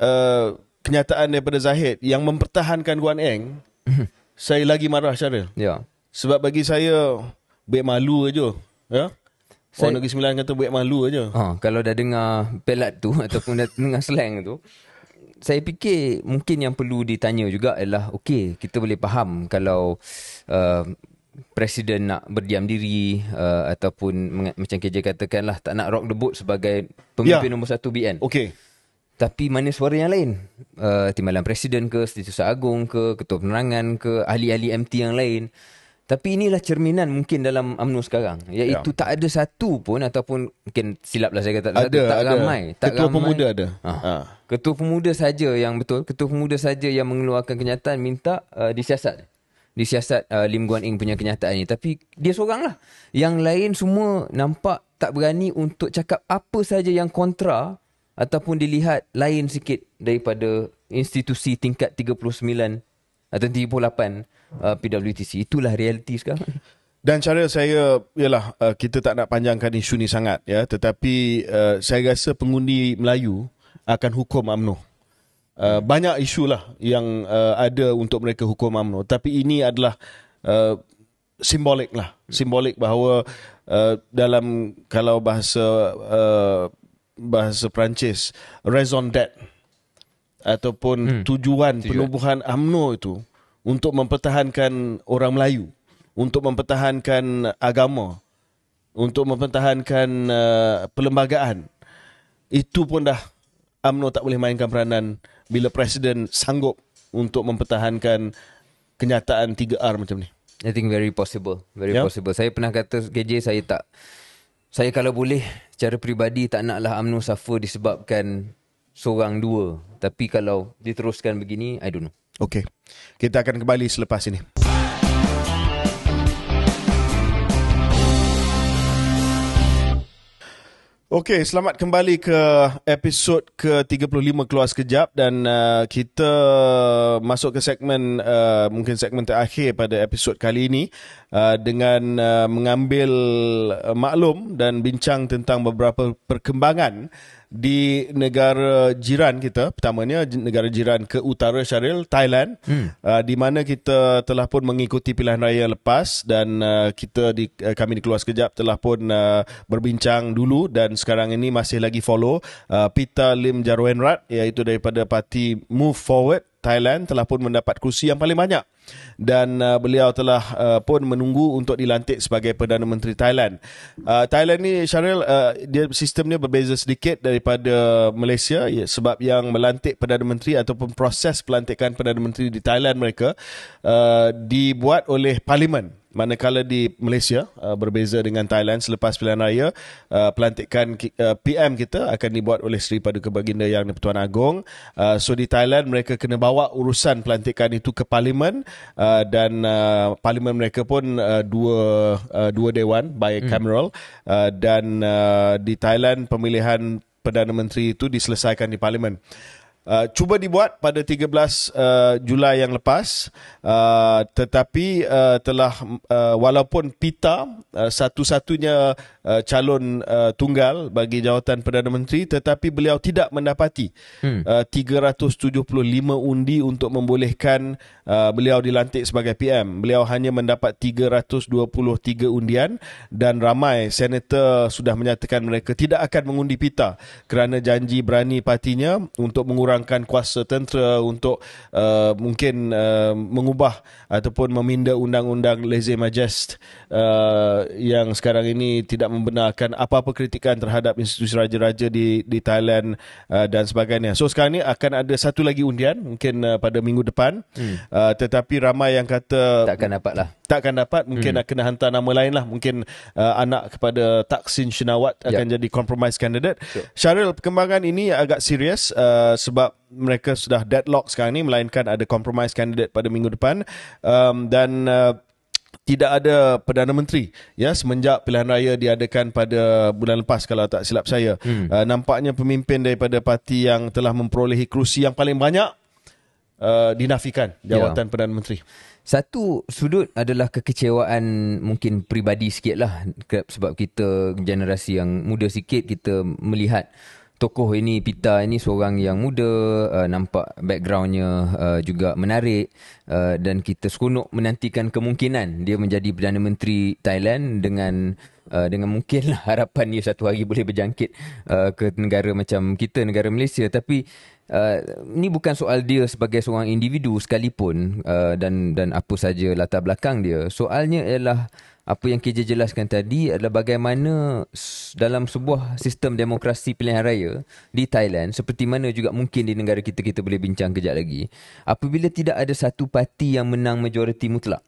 uh, kenyataan daripada Zahid yang mempertahankan Guan Eng, mhm. saya lagi marah secara. Ya. Sebab bagi saya, baik malu aja. Ya. Saya, Orang Negeri Sembilan kata baik malu aja. Ha, kalau dah dengar pelat tu ataupun dah dengar slang tu, saya fikir mungkin yang perlu ditanya juga ialah, okey, kita boleh faham kalau uh, Presiden nak berdiam diri uh, ataupun meng- macam KJ katakanlah tak nak rock the boat sebagai pemimpin ya. nombor satu BN. Okey. Tapi mana suara yang lain? Uh, Timbalan Presiden ke, Setiausaha Agung ke, Ketua Penerangan ke, ahli-ahli MT yang lain. Tapi inilah cerminan mungkin dalam UMNO sekarang. Iaitu ya. tak ada satu pun ataupun mungkin silaplah saya kata. Ada, ada. Tak ada. ramai. Tak ketua ramai. pemuda ada. Ha. Ha. Ketua pemuda saja yang betul. Ketua pemuda saja yang mengeluarkan kenyataan minta uh, disiasat. Disiasat uh, Lim Guan Eng punya kenyataan ini. Tapi dia seorang lah. Yang lain semua nampak tak berani untuk cakap apa saja yang kontra ataupun dilihat lain sikit daripada institusi tingkat 39 atau 38 uh, PWTC. Itulah realiti sekarang. Dan cara saya ialah uh, kita tak nak panjangkan isu ni sangat ya tetapi uh, saya rasa pengundi Melayu akan hukum UMNO. Uh, banyak isu lah yang uh, ada untuk mereka hukum UMNO tapi ini adalah uh, simbolik lah simbolik bahawa uh, dalam kalau bahasa uh, bahasa Perancis raison d'etre ataupun hmm. tujuan penubuhan AMNO itu untuk mempertahankan orang Melayu untuk mempertahankan agama untuk mempertahankan uh, perlembagaan itu pun dah AMNO tak boleh mainkan peranan bila presiden sanggup untuk mempertahankan kenyataan 3R macam ni i think very possible very yeah. possible saya pernah kata KJ saya tak saya kalau boleh secara pribadi tak naklah UMNO suffer disebabkan seorang dua. Tapi kalau diteruskan begini, I don't know. Okay. Kita akan kembali selepas ini. Okey, selamat kembali ke episod ke-35 keluar sekejap dan uh, kita masuk ke segmen uh, mungkin segmen terakhir pada episod kali ini uh, dengan uh, mengambil uh, maklum dan bincang tentang beberapa perkembangan uh, di negara jiran kita pertamanya negara jiran ke utara Syaril Thailand hmm. uh, di mana kita telah pun mengikuti pilihan raya lepas dan uh, kita di uh, kami dikeluar sekejap telah pun uh, berbincang dulu dan sekarang ini masih lagi follow uh, Peter Lim Jarwenrat iaitu daripada parti Move Forward Thailand telah pun mendapat kursi yang paling banyak dan uh, beliau telah uh, pun menunggu untuk dilantik sebagai Perdana Menteri Thailand. Uh, Thailand ni Syaril uh, dia sistemnya berbeza sedikit daripada Malaysia ya, sebab yang melantik Perdana Menteri ataupun proses pelantikan Perdana Menteri di Thailand mereka uh, dibuat oleh parlimen manakala di Malaysia uh, berbeza dengan Thailand selepas pilihan raya uh, pelantikan uh, PM kita akan dibuat oleh Seri Paduka Baginda Yang di-Pertuan Agong so di Thailand mereka kena bawa urusan pelantikan itu ke parlimen Uh, dan uh, parlimen mereka pun uh, dua uh, dua dewan bicameral hmm. uh, dan uh, di Thailand pemilihan perdana menteri itu diselesaikan di parlimen. Uh, cuba dibuat pada 13 uh, Julai yang lepas uh, tetapi uh, telah uh, walaupun PITA uh, satu-satunya uh, calon uh, tunggal bagi jawatan Perdana Menteri tetapi beliau tidak mendapati hmm. uh, 375 undi untuk membolehkan uh, beliau dilantik sebagai PM. Beliau hanya mendapat 323 undian dan ramai senator sudah menyatakan mereka tidak akan mengundi PITA kerana janji berani partinya untuk mengurangkan mengurangkan kuasa tentera untuk uh, mungkin uh, mengubah ataupun meminda undang-undang Leze Majest uh, yang sekarang ini tidak membenarkan apa-apa kritikan terhadap institusi raja-raja di, di Thailand uh, dan sebagainya. So sekarang ini akan ada satu lagi undian mungkin uh, pada minggu depan hmm. uh, tetapi ramai yang kata... Tak akan dapat lah. Tak akan dapat mungkin hmm. nak kena hantar nama lain lah mungkin uh, anak kepada Taksin Shinawat akan yeah. jadi compromise candidate sure. Syaril perkembangan ini agak serius uh, sebab mereka sudah deadlock sekarang ni melainkan ada compromise candidate pada minggu depan um, dan uh, tidak ada perdana menteri ya semenjak pilihan raya diadakan pada bulan lepas kalau tak silap saya hmm. uh, nampaknya pemimpin daripada parti yang telah memperolehi kerusi yang paling banyak uh, dinafikan ya. jawatan yeah. perdana menteri satu sudut adalah kekecewaan mungkin pribadi sikit lah sebab kita generasi yang muda sikit kita melihat tokoh ini Pita ini seorang yang muda uh, nampak backgroundnya uh, juga menarik uh, dan kita seronok menantikan kemungkinan dia menjadi Perdana Menteri Thailand dengan uh, dengan mungkinlah harapan dia satu hari boleh berjangkit uh, ke negara macam kita negara Malaysia tapi uh, ni bukan soal dia sebagai seorang individu sekalipun uh, dan dan apa saja latar belakang dia. Soalnya ialah apa yang KJ jelaskan tadi adalah bagaimana dalam sebuah sistem demokrasi pilihan raya di Thailand seperti mana juga mungkin di negara kita kita boleh bincang kejap lagi. Apabila tidak ada satu parti yang menang majoriti mutlak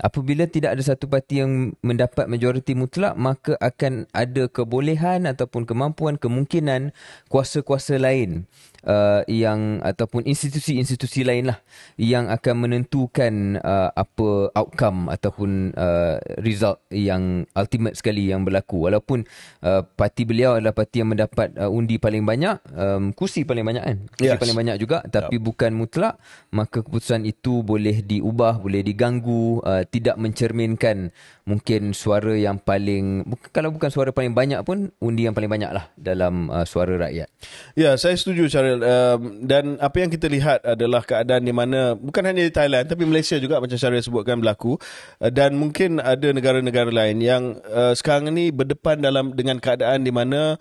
Apabila tidak ada satu parti yang mendapat majoriti mutlak, maka akan ada kebolehan ataupun kemampuan, kemungkinan kuasa-kuasa lain uh, yang ataupun institusi-institusi lain lah yang akan menentukan uh, apa outcome ataupun uh, result yang ultimate sekali yang berlaku. Walaupun uh, parti beliau adalah parti yang mendapat uh, undi paling banyak, um, kursi paling banyak kan? Kursi yes. paling banyak juga tapi yep. bukan mutlak maka keputusan itu boleh diubah, boleh diganggu, uh, tidak mencerminkan mungkin suara yang paling, kalau bukan suara paling banyak pun undi yang paling banyak lah dalam uh, suara rakyat. Ya, yeah, saya setuju cara um, dan apa yang kita lihat adalah keadaan di mana bukan hanya di Thailand tapi Malaysia juga macam Syariah sebutkan berlaku uh, dan mungkin ada negara-negara lain yang uh, sekarang ini berdepan dalam dengan keadaan di mana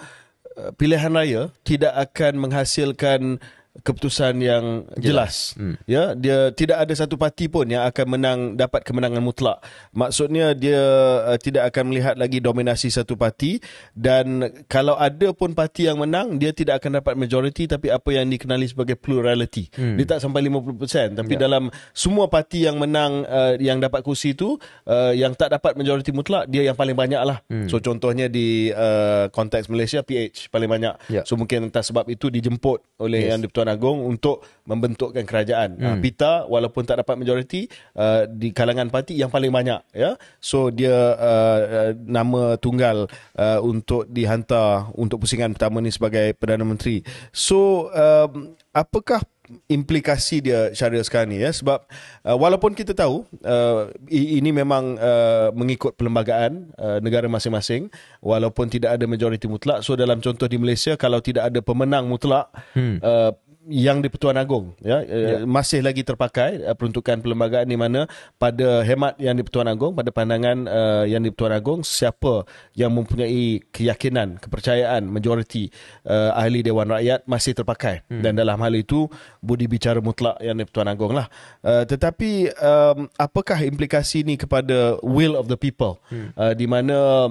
uh, pilihan raya tidak akan menghasilkan keputusan yang jelas, jelas. Hmm. ya dia tidak ada satu parti pun yang akan menang dapat kemenangan mutlak maksudnya dia uh, tidak akan melihat lagi dominasi satu parti dan kalau ada pun parti yang menang dia tidak akan dapat majoriti tapi apa yang dikenali sebagai plurality hmm. dia tak sampai 50% tapi ya. dalam semua parti yang menang uh, yang dapat kursi itu uh, yang tak dapat majoriti mutlak dia yang paling banyak lah hmm. so contohnya di uh, konteks Malaysia PH paling banyak ya. so mungkin entah sebab itu dijemput oleh yes. yang diputuskan Tuan Agong untuk membentukkan kerajaan. Ah, hmm. Uh, Pita walaupun tak dapat majoriti uh, di kalangan parti yang paling banyak ya. So dia uh, nama tunggal uh, untuk dihantar untuk pusingan pertama ni sebagai Perdana Menteri. So um, apakah implikasi dia Syariah sekarang ni ya sebab uh, walaupun kita tahu uh, ini memang uh, mengikut perlembagaan uh, negara masing-masing walaupun tidak ada majoriti mutlak so dalam contoh di Malaysia kalau tidak ada pemenang mutlak hmm. uh, yang di Pertuan Agong ya, eh, ya. masih lagi terpakai eh, peruntukan perlembagaan di mana pada hemat yang di Pertuan Agong pada pandangan uh, yang di Pertuan Agong siapa yang mempunyai keyakinan kepercayaan majoriti uh, ahli Dewan Rakyat masih terpakai hmm. dan dalam hal itu budi bicara mutlak yang di Pertuan Agong lah uh, tetapi um, apakah implikasi ini kepada will of the people hmm. uh, di mana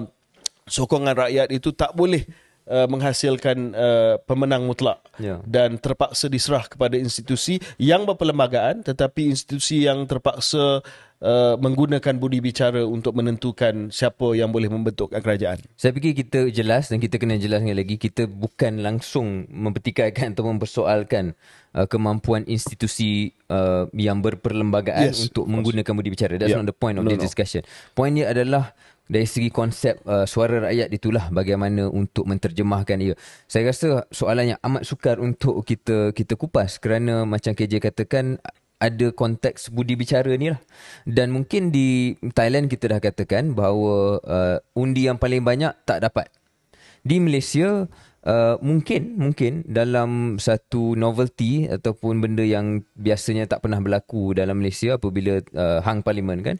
sokongan rakyat itu tak boleh Uh, menghasilkan uh, pemenang mutlak yeah. dan terpaksa diserah kepada institusi yang berperlembagaan tetapi institusi yang terpaksa uh, menggunakan budi bicara untuk menentukan siapa yang boleh membentuk kerajaan. Saya fikir kita jelas dan kita kena jelas lagi kita bukan langsung mempertikaikan atau mempersoalkan uh, kemampuan institusi uh, yang berperlembagaan yes, untuk menggunakan budi bicara. That's yeah. not the point of no, the discussion. No. Poinnya adalah dari segi konsep uh, suara rakyat itulah bagaimana untuk menterjemahkan ia. Saya rasa soalannya amat sukar untuk kita kita kupas kerana macam KJ katakan ada konteks budi bicara ni lah. Dan mungkin di Thailand kita dah katakan bahawa uh, undi yang paling banyak tak dapat. Di Malaysia, Uh, mungkin mungkin dalam satu novelty ataupun benda yang biasanya tak pernah berlaku dalam Malaysia apabila uh, hang parlimen kan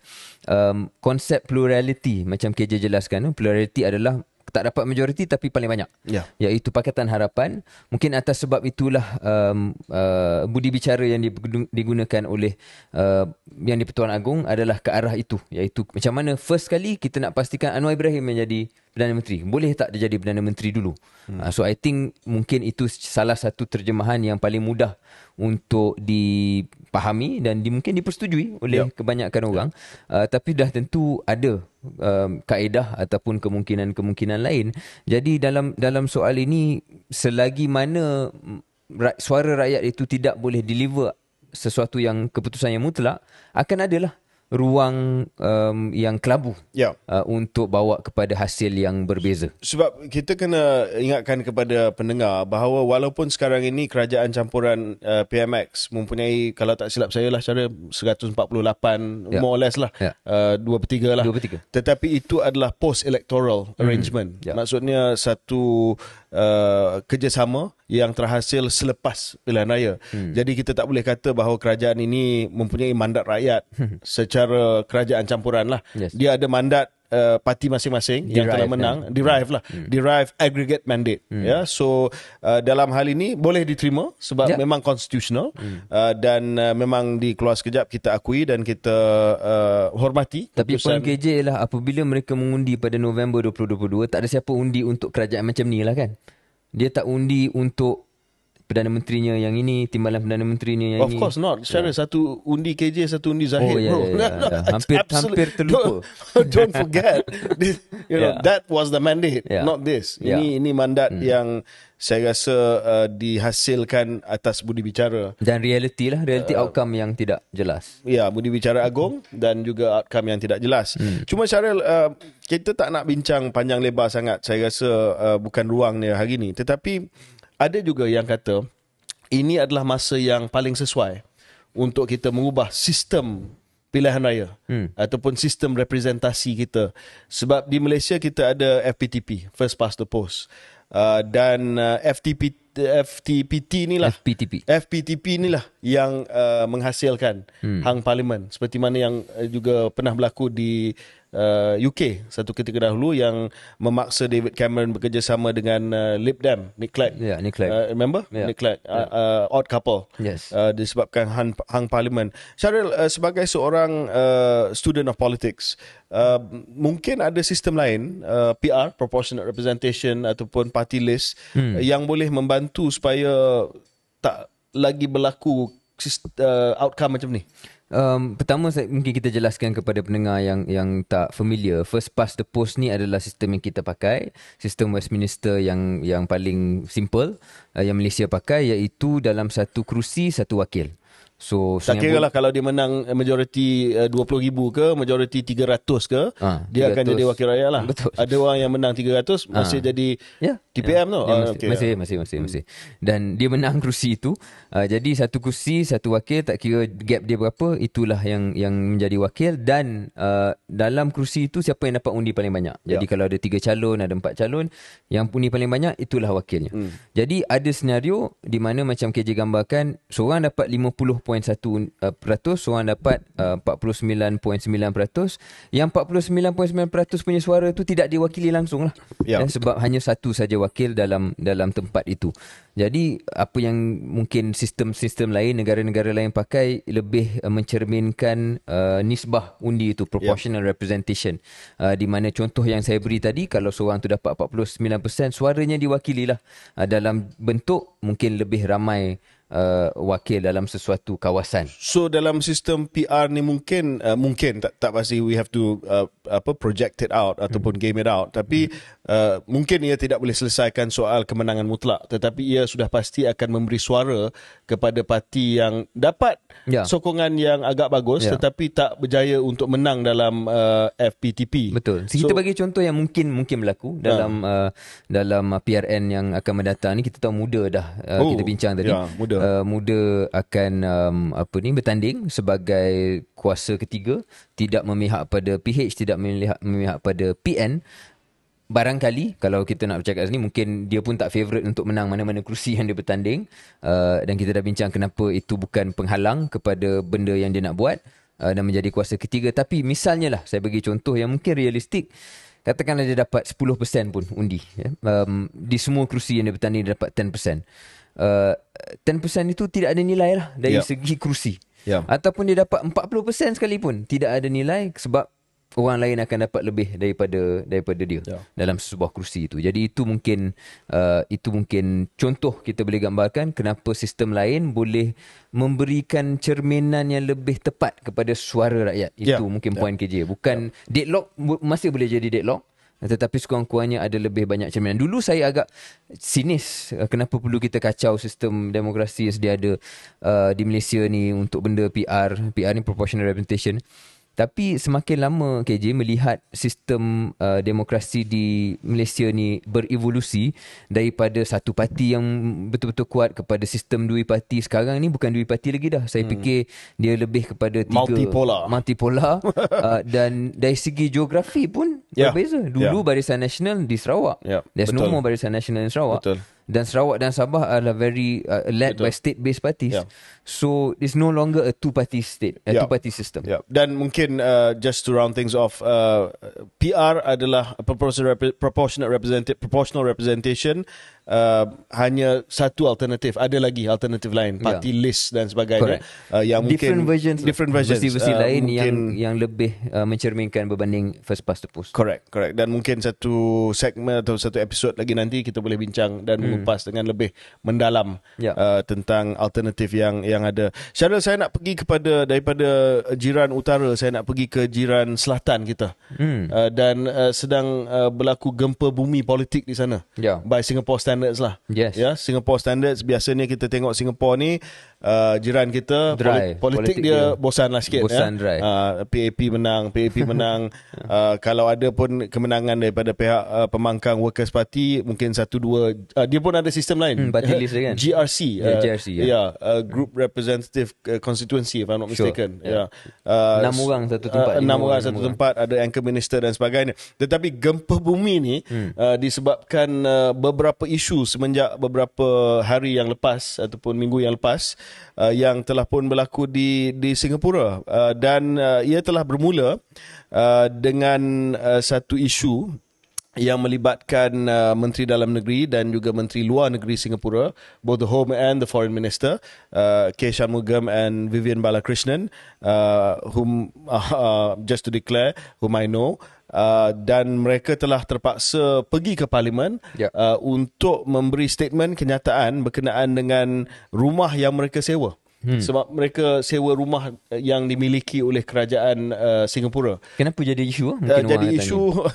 um, konsep plurality macam KJ jelaskan plurality adalah tak dapat majoriti tapi paling banyak yeah. iaitu pakatan harapan mungkin atas sebab itulah um, uh, budi bicara yang digunakan oleh uh, yang di-Pertuan Agong adalah ke arah itu iaitu macam mana first kali kita nak pastikan Anwar Ibrahim menjadi Perdana Menteri. Boleh tak dia jadi Perdana Menteri dulu? Hmm. Uh, so I think mungkin itu salah satu terjemahan yang paling mudah untuk dipahami dan di, mungkin dipersetujui oleh yep. kebanyakan orang. Yep. Uh, ah, tapi dah tentu ada uh, kaedah ataupun kemungkinan-kemungkinan lain. Jadi dalam dalam soal ini selagi mana suara rakyat itu tidak boleh deliver sesuatu yang keputusan yang mutlak akan adalah ruang um, yang kelabu yeah. uh, untuk bawa kepada hasil yang berbeza. Sebab kita kena ingatkan kepada pendengar bahawa walaupun sekarang ini kerajaan campuran uh, PMX mempunyai kalau tak silap saya lah cara 148 yeah. more or less lah ya. uh, dua yeah. uh, 2/3 lah. 2/3. Tetapi itu adalah post electoral arrangement. Mm. Ya. Yeah. Maksudnya satu Uh, kerjasama yang terhasil selepas pilihan raya. Hmm. Jadi kita tak boleh kata bahawa kerajaan ini mempunyai mandat rakyat hmm. secara kerajaan campuran lah. Yes. Dia ada mandat uh, parti masing-masing yang telah menang yeah. Kan? derive hmm. lah mm. derive aggregate mandate mm. ya yeah, so uh, dalam hal ini boleh diterima sebab yeah. memang constitutional mm. uh, dan uh, memang dikeluar sekejap kita akui dan kita uh, hormati tapi poin KJ ialah apabila mereka mengundi pada November 2022 tak ada siapa undi untuk kerajaan macam ni lah kan dia tak undi untuk Perdana Menterinya yang ini Timbalan Perdana Menterinya yang of ini Of course not Syarif yeah. satu undi KJ Satu undi Zahid oh, yeah, bro. Yeah, yeah, yeah. hampir, hampir terlupa Don't, don't forget this, You yeah. know ya. That was the mandate yeah. Not this yeah. Ini ini mandat hmm. yang Saya rasa uh, Dihasilkan Atas budi bicara Dan reality lah Reality uh, outcome yang tidak jelas Ya yeah, budi bicara agong hmm. Dan juga outcome yang tidak jelas hmm. Cuma Syaril uh, Kita tak nak bincang Panjang lebar sangat Saya rasa uh, Bukan ruang ni hari ni Tetapi ada juga yang kata ini adalah masa yang paling sesuai untuk kita mengubah sistem pilihan raya hmm. ataupun sistem representasi kita sebab di Malaysia kita ada FPTP first past the post uh, dan uh, FTP FTPT inilah FPTP FPTP inilah yang uh, menghasilkan hmm. hang parlimen seperti mana yang uh, juga pernah berlaku di uh, UK satu ketika dahulu yang memaksa David Cameron bekerjasama dengan uh, Lib Dem Nick Clegg yeah Nick Clegg uh, remember yeah. Nick Clegg yeah. Uh, uh, odd couple yes uh, disebabkan hang, hang parlimen Cheryl uh, sebagai seorang uh, student of politics uh, mungkin ada sistem lain uh, PR (proportional representation ataupun party list hmm. Uh, yang boleh membantu supaya tak lagi berlaku uh, outcome macam ni Um, pertama mungkin kita jelaskan kepada pendengar yang yang tak familiar first past the post ni adalah sistem yang kita pakai sistem Westminster yang yang paling simple uh, yang Malaysia pakai iaitu dalam satu kerusi satu wakil So, tak kira lah kalau dia menang eh, majoriti eh, uh, 20 ribu ke, majoriti 300 ke, ha, ah, 300. dia akan jadi wakil rakyat lah. Betul. Ada orang yang menang 300, ah. masih jadi Ya TPM yeah. tu. Yeah, masih, okay. masih, masih, masih, masih. Dan dia menang kerusi itu, uh, jadi satu kerusi, satu wakil, tak kira gap dia berapa, itulah yang yang menjadi wakil. Dan uh, dalam kerusi itu, siapa yang dapat undi paling banyak. Jadi yeah. kalau ada tiga calon, ada empat calon, yang undi paling banyak, itulah wakilnya. Hmm. Jadi ada senario di mana macam KJ gambarkan, seorang dapat 50 uh, eh, Seorang dapat eh, uh, 49.9% Yang 49.9% punya suara itu Tidak diwakili langsung lah yeah. Ya, Dan sebab hanya satu saja wakil Dalam dalam tempat itu Jadi apa yang mungkin sistem-sistem lain Negara-negara lain pakai Lebih uh, mencerminkan uh, nisbah undi itu ya. Proportional yeah. representation uh, Di mana contoh yang saya beri tadi Kalau seorang tu dapat 49% Suaranya diwakililah uh, Dalam bentuk mungkin lebih ramai uh, wakil dalam sesuatu kawasan. So dalam sistem PR ni mungkin uh, mungkin tak tak pasti we have to uh, apa project it out ataupun hmm. game it out tapi hmm. Uh, mungkin ia tidak boleh selesaikan soal kemenangan mutlak tetapi ia sudah pasti akan memberi suara kepada parti yang dapat yeah. sokongan yang agak bagus yeah. tetapi tak berjaya untuk menang dalam uh, eh, FPTP. Betul. So, kita bagi contoh yang mungkin mungkin berlaku dalam yeah. uh, eh, dalam PRN yang akan mendatang ni kita tahu muda dah uh, oh, kita bincang tadi. Yeah, muda. Uh, muda akan um, apa ni bertanding sebagai kuasa ketiga tidak memihak pada PH tidak memihak, memihak pada PN barangkali kalau kita nak bercakap sini mungkin dia pun tak favourite untuk menang mana-mana kerusi yang dia bertanding uh, dan kita dah bincang kenapa itu bukan penghalang kepada benda yang dia nak buat uh, dan menjadi kuasa ketiga tapi misalnya lah saya bagi contoh yang mungkin realistik katakanlah dia dapat 10% pun undi ya um, di semua kerusi yang dia bertanding dia dapat 10% uh, 10% itu tidak ada nilai lah dari yep. Ya. segi kerusi yep. Ya. ataupun dia dapat 40% sekalipun tidak ada nilai sebab orang lain akan dapat lebih daripada daripada dia yeah. dalam sebuah kerusi itu. Jadi itu mungkin uh, itu mungkin contoh kita boleh gambarkan kenapa sistem lain boleh memberikan cerminan yang lebih tepat kepada suara rakyat. Itu yeah. mungkin yeah. poin KJ. Bukan yeah. deadlock masih boleh jadi deadlock tetapi sekurang-kurangnya ada lebih banyak cerminan. Dulu saya agak sinis uh, kenapa perlu kita kacau sistem demokrasi yang sedia ada uh, di Malaysia ni untuk benda PR, PR ni proportional representation. Tapi semakin lama KJ melihat sistem uh, demokrasi di Malaysia ni berevolusi daripada satu parti yang betul-betul kuat kepada sistem dua parti sekarang ni bukan dua parti lagi dah. Saya hmm. fikir dia lebih kepada tiga multipolar, multipolar uh, dan dari segi geografi pun yeah. berbeza. Ya. Dulu yeah. Barisan Nasional di Sarawak. Yeah. There's betul. no more Barisan Nasional di Sarawak. Betul. Dan Sarawak dan Sabah adalah very uh, led betul. by state based parties. Yeah. So it's no longer a two-party state, a yeah. two-party system. Yeah. Dan mungkin uh, just to round things off, uh, PR adalah proportional representative, proportional representation. Uh, hanya satu alternatif. Ada lagi alternatif lain, ya. parti yeah. list dan sebagainya. Uh, yang different mungkin, versions, lah. different versions, versi-versi uh, lain mungkin, yang yang lebih uh, mencerminkan berbanding first past the post. Correct, correct. Dan mungkin satu segmen atau satu episod lagi nanti kita boleh bincang dan hmm. mengupas hmm. dengan lebih mendalam yeah. uh, tentang alternatif yang yang yang ada. Syarul saya nak pergi kepada daripada jiran utara saya nak pergi ke jiran selatan kita. Hmm. Uh, dan uh, sedang uh, berlaku gempa bumi politik di sana. Yeah. By Singapore standards lah. Yes. yeah, Singapore standards biasanya kita tengok Singapore ni Uh, jiran kita dry. politik, politik dia, dia bosan lah sikit bosan ya. Uh, PAP menang PAP menang uh, kalau ada pun kemenangan daripada pihak uh, pemangkang Workers Party mungkin satu dua uh, dia pun ada sistem lain hmm, party list kan GRC ya, uh, yeah, GRC yeah. Yeah, uh, Group Representative uh, Constituency if I'm not mistaken sure. yeah. Ya. Uh, enam orang satu uh, tempat uh, enam orang satu tempat ada anchor minister dan sebagainya tetapi gempa bumi ni hmm. uh, disebabkan uh, beberapa isu semenjak beberapa hari yang lepas ataupun minggu yang lepas uh, yang telah pun berlaku di di Singapura uh, dan uh, ia telah bermula uh, dengan uh, satu isu yang melibatkan uh, menteri dalam negeri dan juga menteri luar negeri Singapura both the home and the foreign minister uh, K Shanmugam and Vivian Balakrishnan uh, whom uh, uh, just to declare whom I know Uh, dan mereka telah terpaksa pergi ke parlimen yep. Ya. uh, untuk memberi statement kenyataan berkenaan dengan rumah yang mereka sewa. Hmm. Sebab mereka sewa rumah yang dimiliki oleh kerajaan uh, Singapura. Kenapa jadi isu? Ah? uh, jadi isu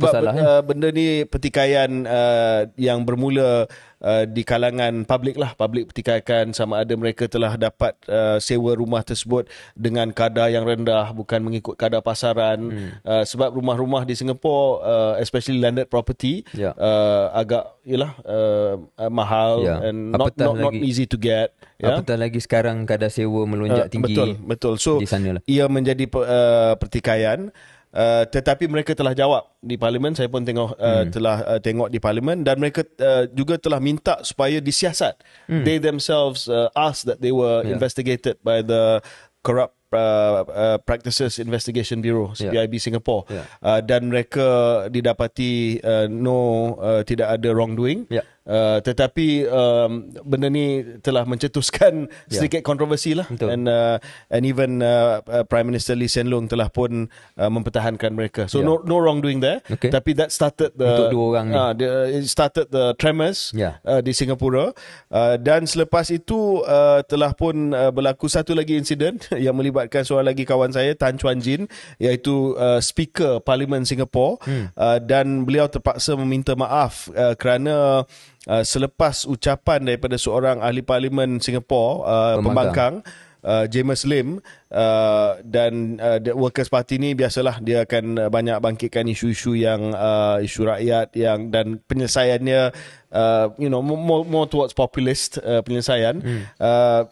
sebab salah, benda, eh? kan? Uh, benda ni pertikaian uh, yang bermula Uh, di kalangan publik lah publik pertikaikan sama ada mereka telah dapat uh, sewa rumah tersebut dengan kadar yang rendah bukan mengikut kadar pasaran hmm. uh, sebab rumah-rumah di Singapura uh, especially landed property yeah. uh, agak yalah uh, uh, mahal yeah. and not, not, not easy to get Yeah. Ya. lagi sekarang kadar sewa melonjak uh, tinggi betul, betul. So, lah? Ia menjadi uh, pertikaian. Uh, tetapi mereka telah jawab di parlimen saya pun tengok uh, hmm. telah uh, tengok di parlimen dan mereka uh, juga telah minta supaya disiasat hmm. they themselves uh, asked that they were yeah. investigated by the corrupt uh, uh, practices investigation bureau CPIB yeah. Singapore yeah. Uh, dan mereka didapati uh, no uh, tidak ada wrongdoing yeah. Uh, tetapi um, benda ni telah mencetuskan ya. sedikit kontroversi lah Betul. and uh, and even uh, uh, prime minister Lee Hsien Loong telah pun uh, mempertahankan mereka so yeah. no no wrong doing there okay. tapi that started the untuk dua orang ni uh, it started the tremors yeah. uh, di Singapura uh, dan selepas itu uh, telah pun uh, berlaku satu lagi insiden yang melibatkan seorang lagi kawan saya Tan Chuan Jin iaitu uh, speaker parlimen Singapura hmm. uh, dan beliau terpaksa meminta maaf uh, kerana Uh, selepas ucapan daripada seorang ahli parlimen Singapura uh, pembangkang, uh, James Lim uh, dan uh, the Workers Party ni biasalah dia akan uh, banyak bangkitkan isu-isu yang uh, isu rakyat yang dan penyelesaiannya uh, you know more, more towards populist uh, penyelesaian hmm. uh,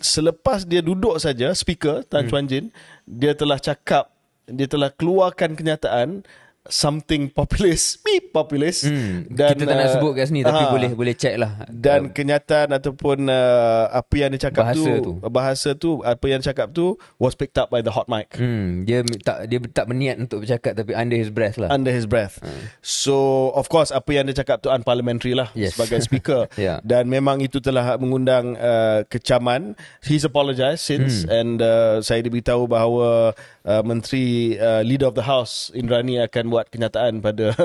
selepas dia duduk saja speaker Tan hmm. Chuan Jin dia telah cakap dia telah keluarkan kenyataan something populist meep populist mm, dan kita tak uh, nak sebut kat sini tapi ha. boleh boleh check lah dan um, kenyataan ataupun uh, apa yang dia cakap bahasa tu, tu bahasa tu apa yang dia cakap tu was picked up by the hot mic mm, dia tak dia tak berniat untuk bercakap tapi under his breath lah under his breath mm. so of course apa yang dia cakap tu unparliamentary lah yes. sebagai speaker yeah. dan memang itu telah mengundang uh, kecaman he's apologized since mm. and uh, saya diberitahu bahawa uh, menteri uh, leader of the house Indrani akan buat buat kenyataan pada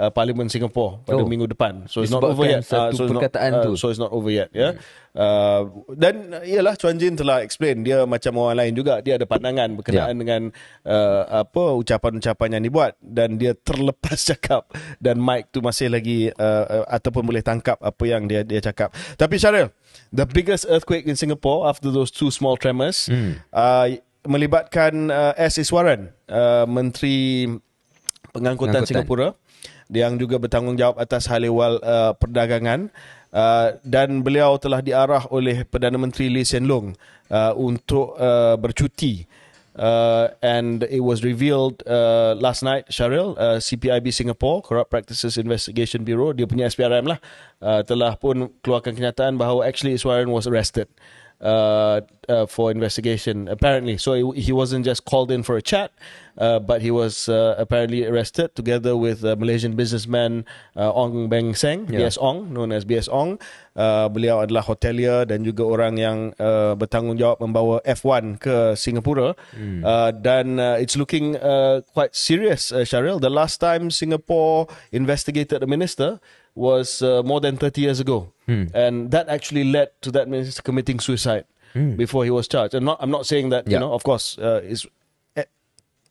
uh, Parlimen Singapore pada oh. minggu depan. So it's not over yet. Uh, so it's not, uh, So it's not over yet. Yeah. Hmm. Uh, dan ialah Chuan Jin telah explain dia macam orang lain juga dia ada pandangan berkenaan yeah. dengan uh, apa ucapan-ucapan yang dibuat dan dia terlepas cakap dan mic tu masih lagi uh, uh, ataupun boleh tangkap apa yang dia dia cakap. Tapi Syaril, the biggest earthquake in Singapore after those two small tremors. Hmm. Uh, melibatkan uh, S Iswaran uh, menteri pengangkutan Singapura yang juga bertanggungjawab atas hal ehwal uh, perdagangan uh, dan beliau telah diarah oleh Perdana Menteri Lee Hsien Loong uh, untuk uh, bercuti uh, and it was revealed uh, last night Cheryl uh, CPIB Singapore Corrupt Practices Investigation Bureau dia punya SPRM lah uh, telah pun keluarkan kenyataan bahawa actually Iswaran was arrested Uh, uh, for investigation, apparently. So he, he, wasn't just called in for a chat, uh, but he was uh, apparently arrested together with Malaysian businessman uh, Ong Beng Seng, yeah. BS Ong, known as BS Ong. beliau adalah hotelier dan juga orang yang bertanggungjawab membawa F1 ke Singapura. Mm. dan it's looking quite serious, uh, Sharil. The last time Singapore investigated a minister, was uh, more than 30 years ago. Hmm. And that actually led to that minister committing suicide hmm. before he was charged. And not, I'm not saying that, yeah. you know, of course, uh, is eh,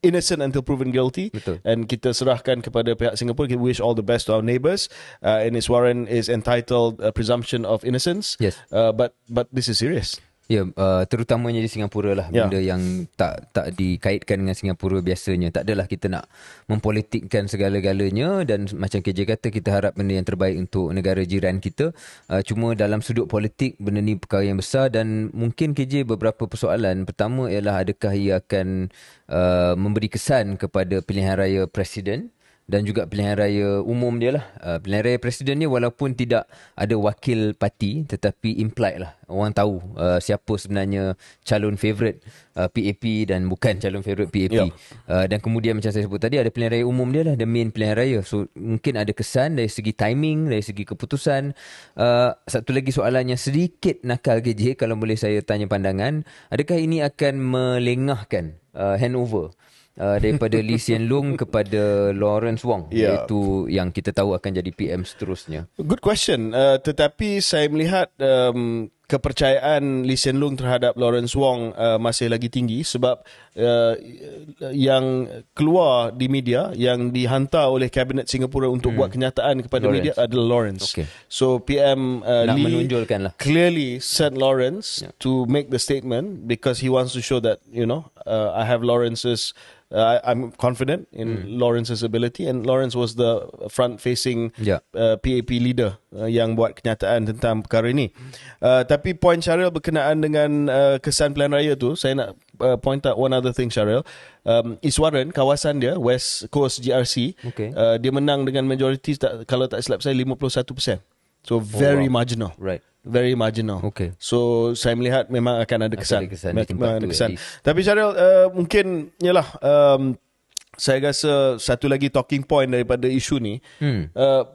innocent until proven guilty Betul. and kita serahkan kepada pihak Singapore. we wish all the best to our neighbours uh, and his warrant is entitled uh, presumption of innocence yes. uh, but but this is serious Ya, yeah, uh, terutamanya di Singapura lah yeah. benda yang tak tak dikaitkan dengan Singapura biasanya. Tak adalah kita nak mempolitikkan segala-galanya dan macam KJ kata kita harap benda yang terbaik untuk negara jiran kita. Uh, cuma dalam sudut politik benda ni perkara yang besar dan mungkin KJ beberapa persoalan. Pertama ialah adakah ia akan uh, memberi kesan kepada pilihan raya presiden? dan juga pilihan raya umum dia lah. Uh, pilihan raya presiden ni walaupun tidak ada wakil parti tetapi implied lah. Orang tahu uh, siapa sebenarnya calon favourite uh, ah, PAP dan bukan calon favourite PAP. Yeah. Ya. Uh, dan kemudian macam saya sebut tadi ada pilihan raya umum dia lah. The main pilihan raya. So mungkin ada kesan dari segi timing, dari segi keputusan. Uh, satu lagi soalannya sedikit nakal KJ kalau boleh saya tanya pandangan. Adakah ini akan melengahkan uh, handover? uh, daripada Lee Hsien Loong kepada Lawrence Wong yeah. iaitu yang kita tahu akan jadi PM seterusnya. Good question. Uh, tetapi saya melihat um, kepercayaan Lee Hsien Loong terhadap Lawrence Wong uh, masih lagi tinggi sebab uh, yang keluar di media yang dihantar oleh kabinet Singapura untuk hmm. buat kenyataan kepada Lawrence. media adalah Lawrence. Okay. So PM uh, Lee lah. clearly sent Lawrence yeah. to make the statement because he wants to show that you know uh, I have Lawrence's uh, I'm confident in mm. Lawrence's ability and Lawrence was the front-facing yeah. uh, PAP leader uh, yang buat kenyataan tentang perkara ini. Uh, tapi point Syaril berkenaan dengan uh, kesan pelan raya tu, saya nak uh, point out one other thing Syaril. Um, Iswaran, kawasan dia, West Coast GRC, okay. uh, dia menang dengan majoriti kalau tak silap saya 51%. So very oh, wow. marginal. Right very marginal. Okay. So saya melihat memang akan ada kesan. Akan ada kesan. ada kesan. Tapi Syaril, uh, mungkin yalah um, saya rasa satu lagi talking point daripada isu ni hmm. uh,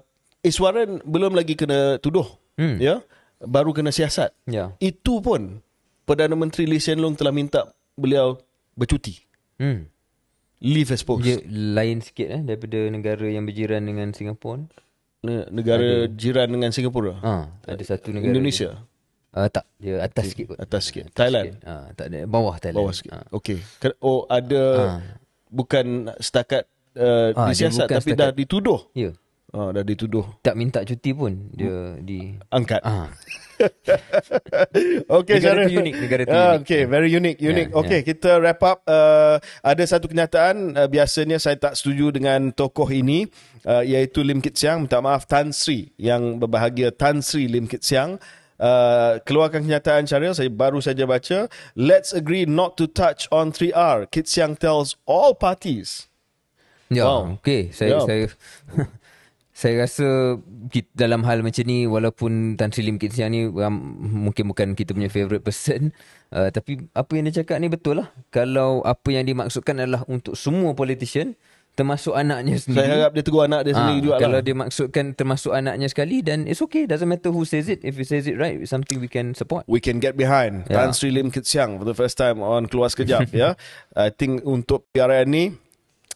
eh, Iswaran belum lagi kena tuduh hmm. ya baru kena siasat. Ya. Yeah. Itu pun Perdana Menteri Lee Hsien Loong telah minta beliau bercuti. Hmm. Leave as post. Dia lain sikit eh daripada negara yang berjiran dengan Singapura negara ada. jiran dengan Singapura. Ha, ada satu negara Indonesia. uh, tak, dia atas sikit kot. Atas sikit. Atas Thailand. Ah tak ada bawah Thailand. Bawah sikit. Ha. Okey. Oh ada ha. bukan setakat uh, ha, disiasat tapi setakat, dah dituduh. Ya. Yeah. Ah, dah dituduh. Tak minta cuti pun dia hmm. di angkat. Ah. okay, negara cara... tu unik negara tu. Ah, unik. Okay, very unique, ya, unique. Yeah, okay, kita wrap up. Uh, ada satu kenyataan uh, biasanya saya tak setuju dengan tokoh ini uh, iaitu Lim Kit Siang. Minta maaf Tan Sri yang berbahagia Tan Sri Lim Kit Siang. Uh, keluarkan kenyataan Syaril saya baru saja baca let's agree not to touch on 3R Kit Siang tells all parties yeah, wow. okay saya yeah. saya saya rasa dalam hal macam ni walaupun Tan Sri Lim Kit Siang ni mungkin bukan kita punya favourite person uh, tapi apa yang dia cakap ni betul lah kalau apa yang dimaksudkan adalah untuk semua politician termasuk anaknya sendiri saya harap dia tegur anak dia ah, sendiri ha, juga kalau lah. dia maksudkan termasuk anaknya sekali dan it's okay doesn't matter who says it if he says it right it's something we can support we can get behind yeah. Tan Sri Lim Kit Siang for the first time on Keluar Sekejap yeah? I think untuk PRN ni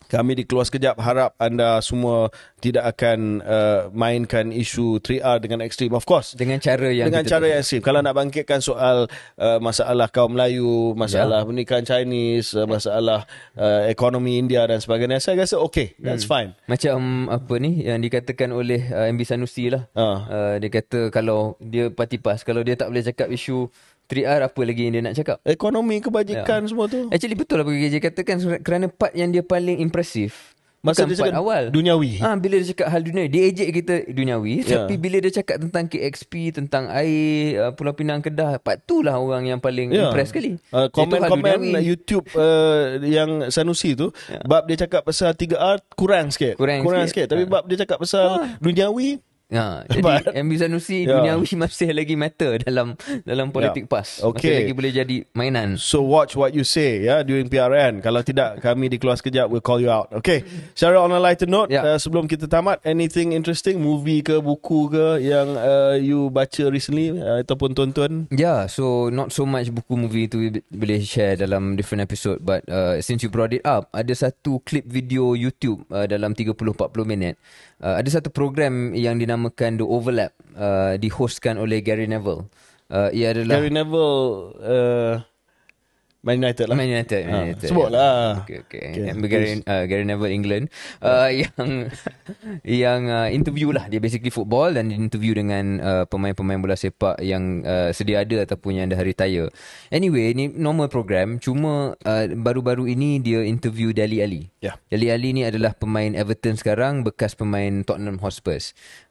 kami di dikeluar sekejap harap anda semua tidak akan uh, mainkan isu 3R dengan ekstrim of course dengan cara yang dengan cara yang ekstrim kalau nak bangkitkan soal uh, masalah kaum Melayu masalah yeah. pernikahan Chinese uh, masalah uh, ekonomi India dan sebagainya saya rasa okay that's hmm. fine macam apa ni yang dikatakan oleh uh, MB Sanusi lah uh. Uh, dia kata kalau dia parti PAS kalau dia tak boleh cakap isu 3R apa lagi yang dia nak cakap? Ekonomi kebajikan yeah. semua tu. Actually betul apa dia katakan kerana part yang dia paling impresif masa dia cakap awal duniawi. Ah ha, bila dia cakap hal dunia, dia ejek kita duniawi, yeah. tapi bila dia cakap tentang KXP, tentang air uh, Pulau Pinang Kedah, part tu lah orang yang paling yeah. impress sekali. Uh, komen-komen uh, YouTube uh, yang Sanusi tu, yeah. bab dia cakap pasal 3R kurang sikit. Kurang, kurang sikit. sikit, tapi ha. bab dia cakap pasal ha. duniawi Ha, jadi MB Zanusi yeah. dunia Wish masih lagi matter dalam dalam politik yeah. PAS. Okay. Masih lagi boleh jadi mainan. So watch what you say ya yeah, during PRN. Kalau tidak kami di dikeluar sekejap we'll call you out. Okay. Secara on a lighter note yeah. uh, sebelum kita tamat anything interesting movie ke buku ke yang uh, you baca recently uh, ataupun tonton? Yeah, so not so much buku movie tu boleh share dalam different episode but uh, since you brought it up ada satu clip video YouTube uh, dalam 30 40 minit uh, ada satu program yang dinamakan The Overlap uh, dihostkan oleh Gary Neville. Uh, ia adalah Gary Neville uh, Man United lah. Man United. Ha. United. Sebut lah. Okay, okay. okay. Gary, uh, Gary England. Ah. Uh, yang yang uh, interview lah. Dia basically football dan interview dengan uh, pemain-pemain bola sepak yang uh, sedia ada ataupun yang dah retire. Anyway, ni normal program. Cuma uh, baru-baru ini dia interview Dali Ali. Yeah. Dali Ali ni adalah pemain Everton sekarang. Bekas pemain Tottenham Hotspur.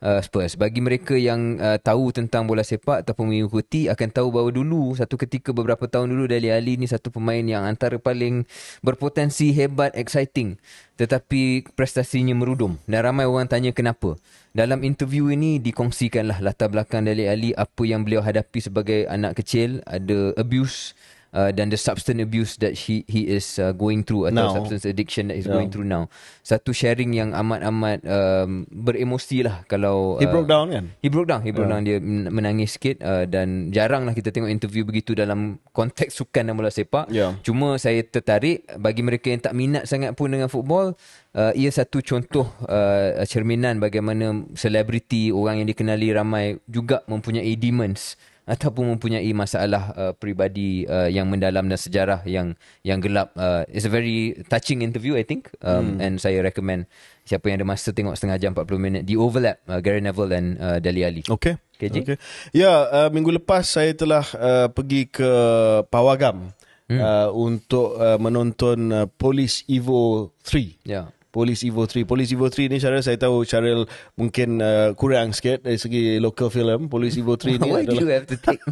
Uh, Spurs. Bagi mereka yang uh, tahu tentang bola sepak ataupun mengikuti akan tahu bahawa dulu satu ketika beberapa tahun dulu Dali Ali ni satu satu pemain yang antara paling berpotensi hebat exciting tetapi prestasinya merudum dan ramai orang tanya kenapa dalam interview ini dikongsikanlah latar belakang Dele Ali apa yang beliau hadapi sebagai anak kecil ada abuse dan uh, the substance abuse that he he is uh, going through atau now. substance addiction that he's now. going through now. Satu sharing yang amat amat um, beremosi lah kalau uh, he broke down kan? He broke down, he broke yeah. down dia menangis sikit uh, dan jarang lah kita tengok interview begitu dalam konteks sukan dan bola sepak. Yeah. Cuma saya tertarik bagi mereka yang tak minat sangat pun dengan football. Uh, ia satu contoh uh, cerminan bagaimana selebriti orang yang dikenali ramai juga mempunyai demons ataupun mempunyai masalah uh, peribadi uh, yang mendalam dan sejarah yang yang gelap uh, it's a very touching interview i think um, hmm. and saya recommend siapa yang ada masa tengok setengah jam 40 minit di overlap uh, Gary Neville dan uh, Dali Ali okay okay, okay ya uh, minggu lepas saya telah uh, pergi ke Pawagam hmm. uh, untuk uh, menonton uh, Police Evo 3 ya Polis Evo 3 Polis Evo 3 ni Syaril Saya tahu Syaril Mungkin uh, kurang sikit Dari segi local film Polis Evo 3 ni Why adalah... do you have to take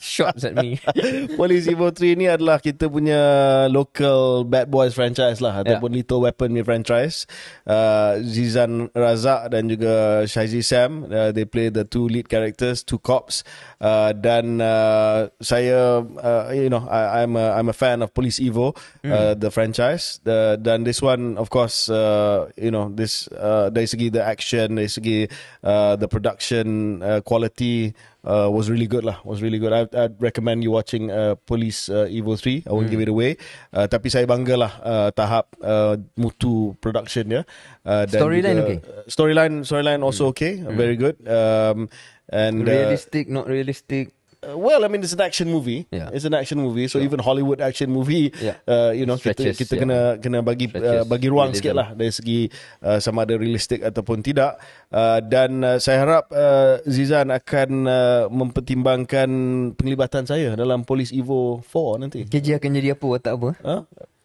Shots at me Polis Evo 3 ni adalah Kita punya Local Bad Boys franchise lah Ataupun Little Weapon ni franchise uh, Zizan Razak Dan juga Shazzy Sam uh, They play the two lead characters Two cops uh, Dan uh, Saya uh, You know I, I'm a, I'm a fan of Police Evo mm. uh, The franchise uh, Dan this one Of course across uh, you know this uh, dari segi the action dari segi uh, the production uh, quality uh, was really good lah was really good I'd, I'd recommend you watching uh, Police uh, Evil 3 I won't hmm. give it away uh, tapi saya bangga lah uh, tahap uh, mutu production ya yeah. uh, storyline okay uh, storyline storyline also hmm. okay hmm. very good um, and uh, realistic uh, not realistic Uh, well, I mean, it's an action movie. Yeah. It's an action movie. So yeah. even Hollywood action movie, yeah. uh, you know, Stretches, kita, kita yeah. kena kena bagi uh, bagi ruang Realism. sikit lah dari segi uh, sama ada realistik ataupun tidak. Uh, dan uh, saya harap uh, Zizan akan uh, mempertimbangkan penglibatan saya dalam Police Evo 4 nanti. KJ akan jadi apa tak apa? Huh?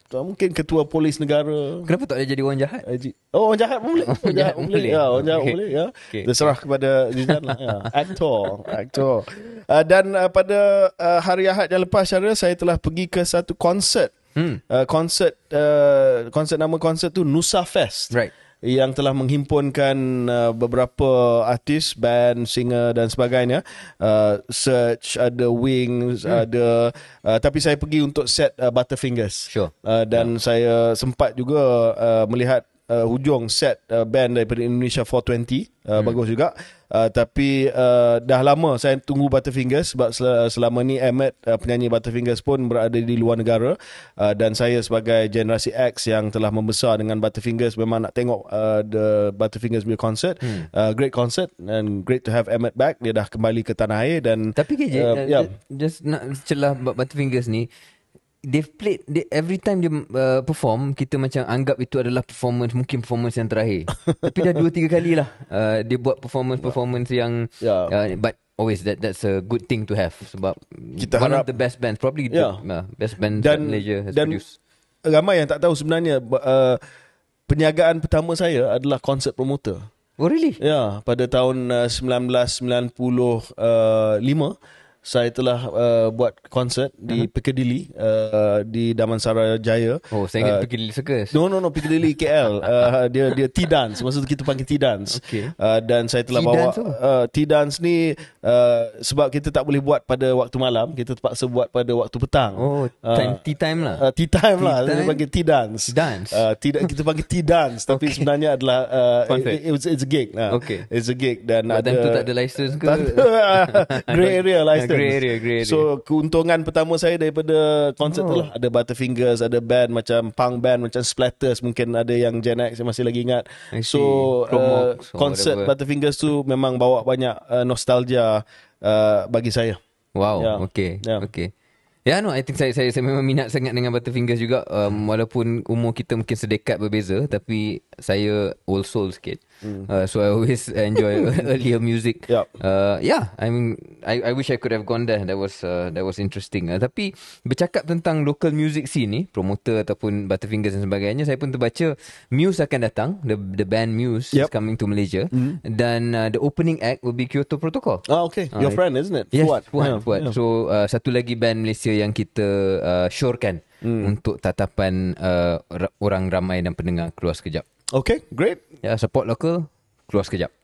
Tak mungkin ketua polis negara. Kenapa tak ada jadi orang jahat? Eh, IG. Oh, orang jahat pun boleh. Orang jahat, pun boleh. Ya, orang jahat okay. boleh. Ya. Okay. okay. kepada Zizan lah. Ya. Aktor. Aktor. Uh, dan uh, pada uh, hari Ahad yang lepas, Syara, saya telah pergi ke satu konsert. Hmm. Uh, konsert, uh, konsert nama konsert tu Nusa Fest. Right yang telah menghimpunkan uh, beberapa artis, band, singer dan sebagainya. Uh, Search ada Wings, hmm. ada uh, tapi saya pergi untuk set uh, Butterfingers. Sure. Uh, dan yeah. saya sempat juga uh, melihat uh, hujung set uh, band daripada Indonesia 420 uh, hmm. bagus juga uh, tapi uh, dah lama saya tunggu Butterfingers sebab sel- selama ni Ahmed uh, penyanyi Butterfingers pun berada di luar negara uh, dan saya sebagai generasi X yang telah membesar dengan Butterfingers memang nak tengok uh, the Butterfingers punya concert hmm. uh, great concert and great to have Ahmed back dia dah kembali ke tanah air dan tapi KJ uh, yeah. Uh, ya. just nak celah Butterfingers ni They've played they, Every time dia uh, perform Kita macam anggap itu adalah performance Mungkin performance yang terakhir Tapi dah 2-3 kali lah uh, Dia buat performance-performance yang yeah. Uh, But always that that's a good thing to have Sebab kita One harap, of the best bands Probably yeah. the ya. uh, best band dan, that Malaysia has dan produced Dan ramai yang tak tahu sebenarnya uh, Perniagaan pertama saya adalah concert promoter Oh really? Ya yeah, pada tahun uh, 1995 saya telah uh, buat konsert di uh-huh. Piccadilly uh, di Damansara Jaya. Oh, saya ingat uh, Piccadilly Circus. No, no, no, Piccadilly KL. Uh, dia dia tea dance. Maksud kita panggil tea dance. Okay. Uh, dan saya telah tea bawa uh, tea dance ni uh, sebab kita tak boleh buat pada waktu malam, kita terpaksa buat pada waktu petang. Oh, uh, time, uh, tea time lah. Uh, tea time lah. tea lah. Time. Saya panggil tea dance. Dance. Uh, tea, kita panggil tea dance tapi okay. sebenarnya adalah uh, it, it, it's, it's a gig. Uh, okay. It's a gig dan But ada tak ada license ke? Tanda, uh, gray area license. Grey area, grey area. So keuntungan pertama saya daripada konsert oh. tu lah. Ada Butterfingers, ada band macam punk band macam Splatters. Mungkin ada yang Gen X yang masih lagi ingat. So konsert uh, Butterfingers tu memang bawa banyak uh, nostalgia uh, bagi saya. Wow, yeah. okay, yeah. okay. Ya, yeah, ya, no, I think saya, saya saya memang minat sangat dengan Butterfingers juga um, walaupun umur kita mungkin sedekat berbeza tapi saya old soul sikit. Mm. Uh, so I always enjoy earlier music. Yeah. Uh, yeah, I mean, I I wish I could have gone there. That was uh, that was interesting. Uh, tapi bercakap tentang local music scene ni, promoter ataupun Butterfingers dan sebagainya, saya pun terbaca Muse akan datang. The the band Muse yep. is coming to Malaysia mm. dan uh, the opening act will be Kyoto Protocol. Oh okay, ah, your friend isn't it? Yes, What? What? Yeah. Fuad. Yeah. So uh, satu lagi band Malaysia yang kita uh, syorkan mm. untuk tatapan uh, orang ramai dan pendengar keluar sekejap. Okay, great. Ya, yeah, support local. Keluar sekejap.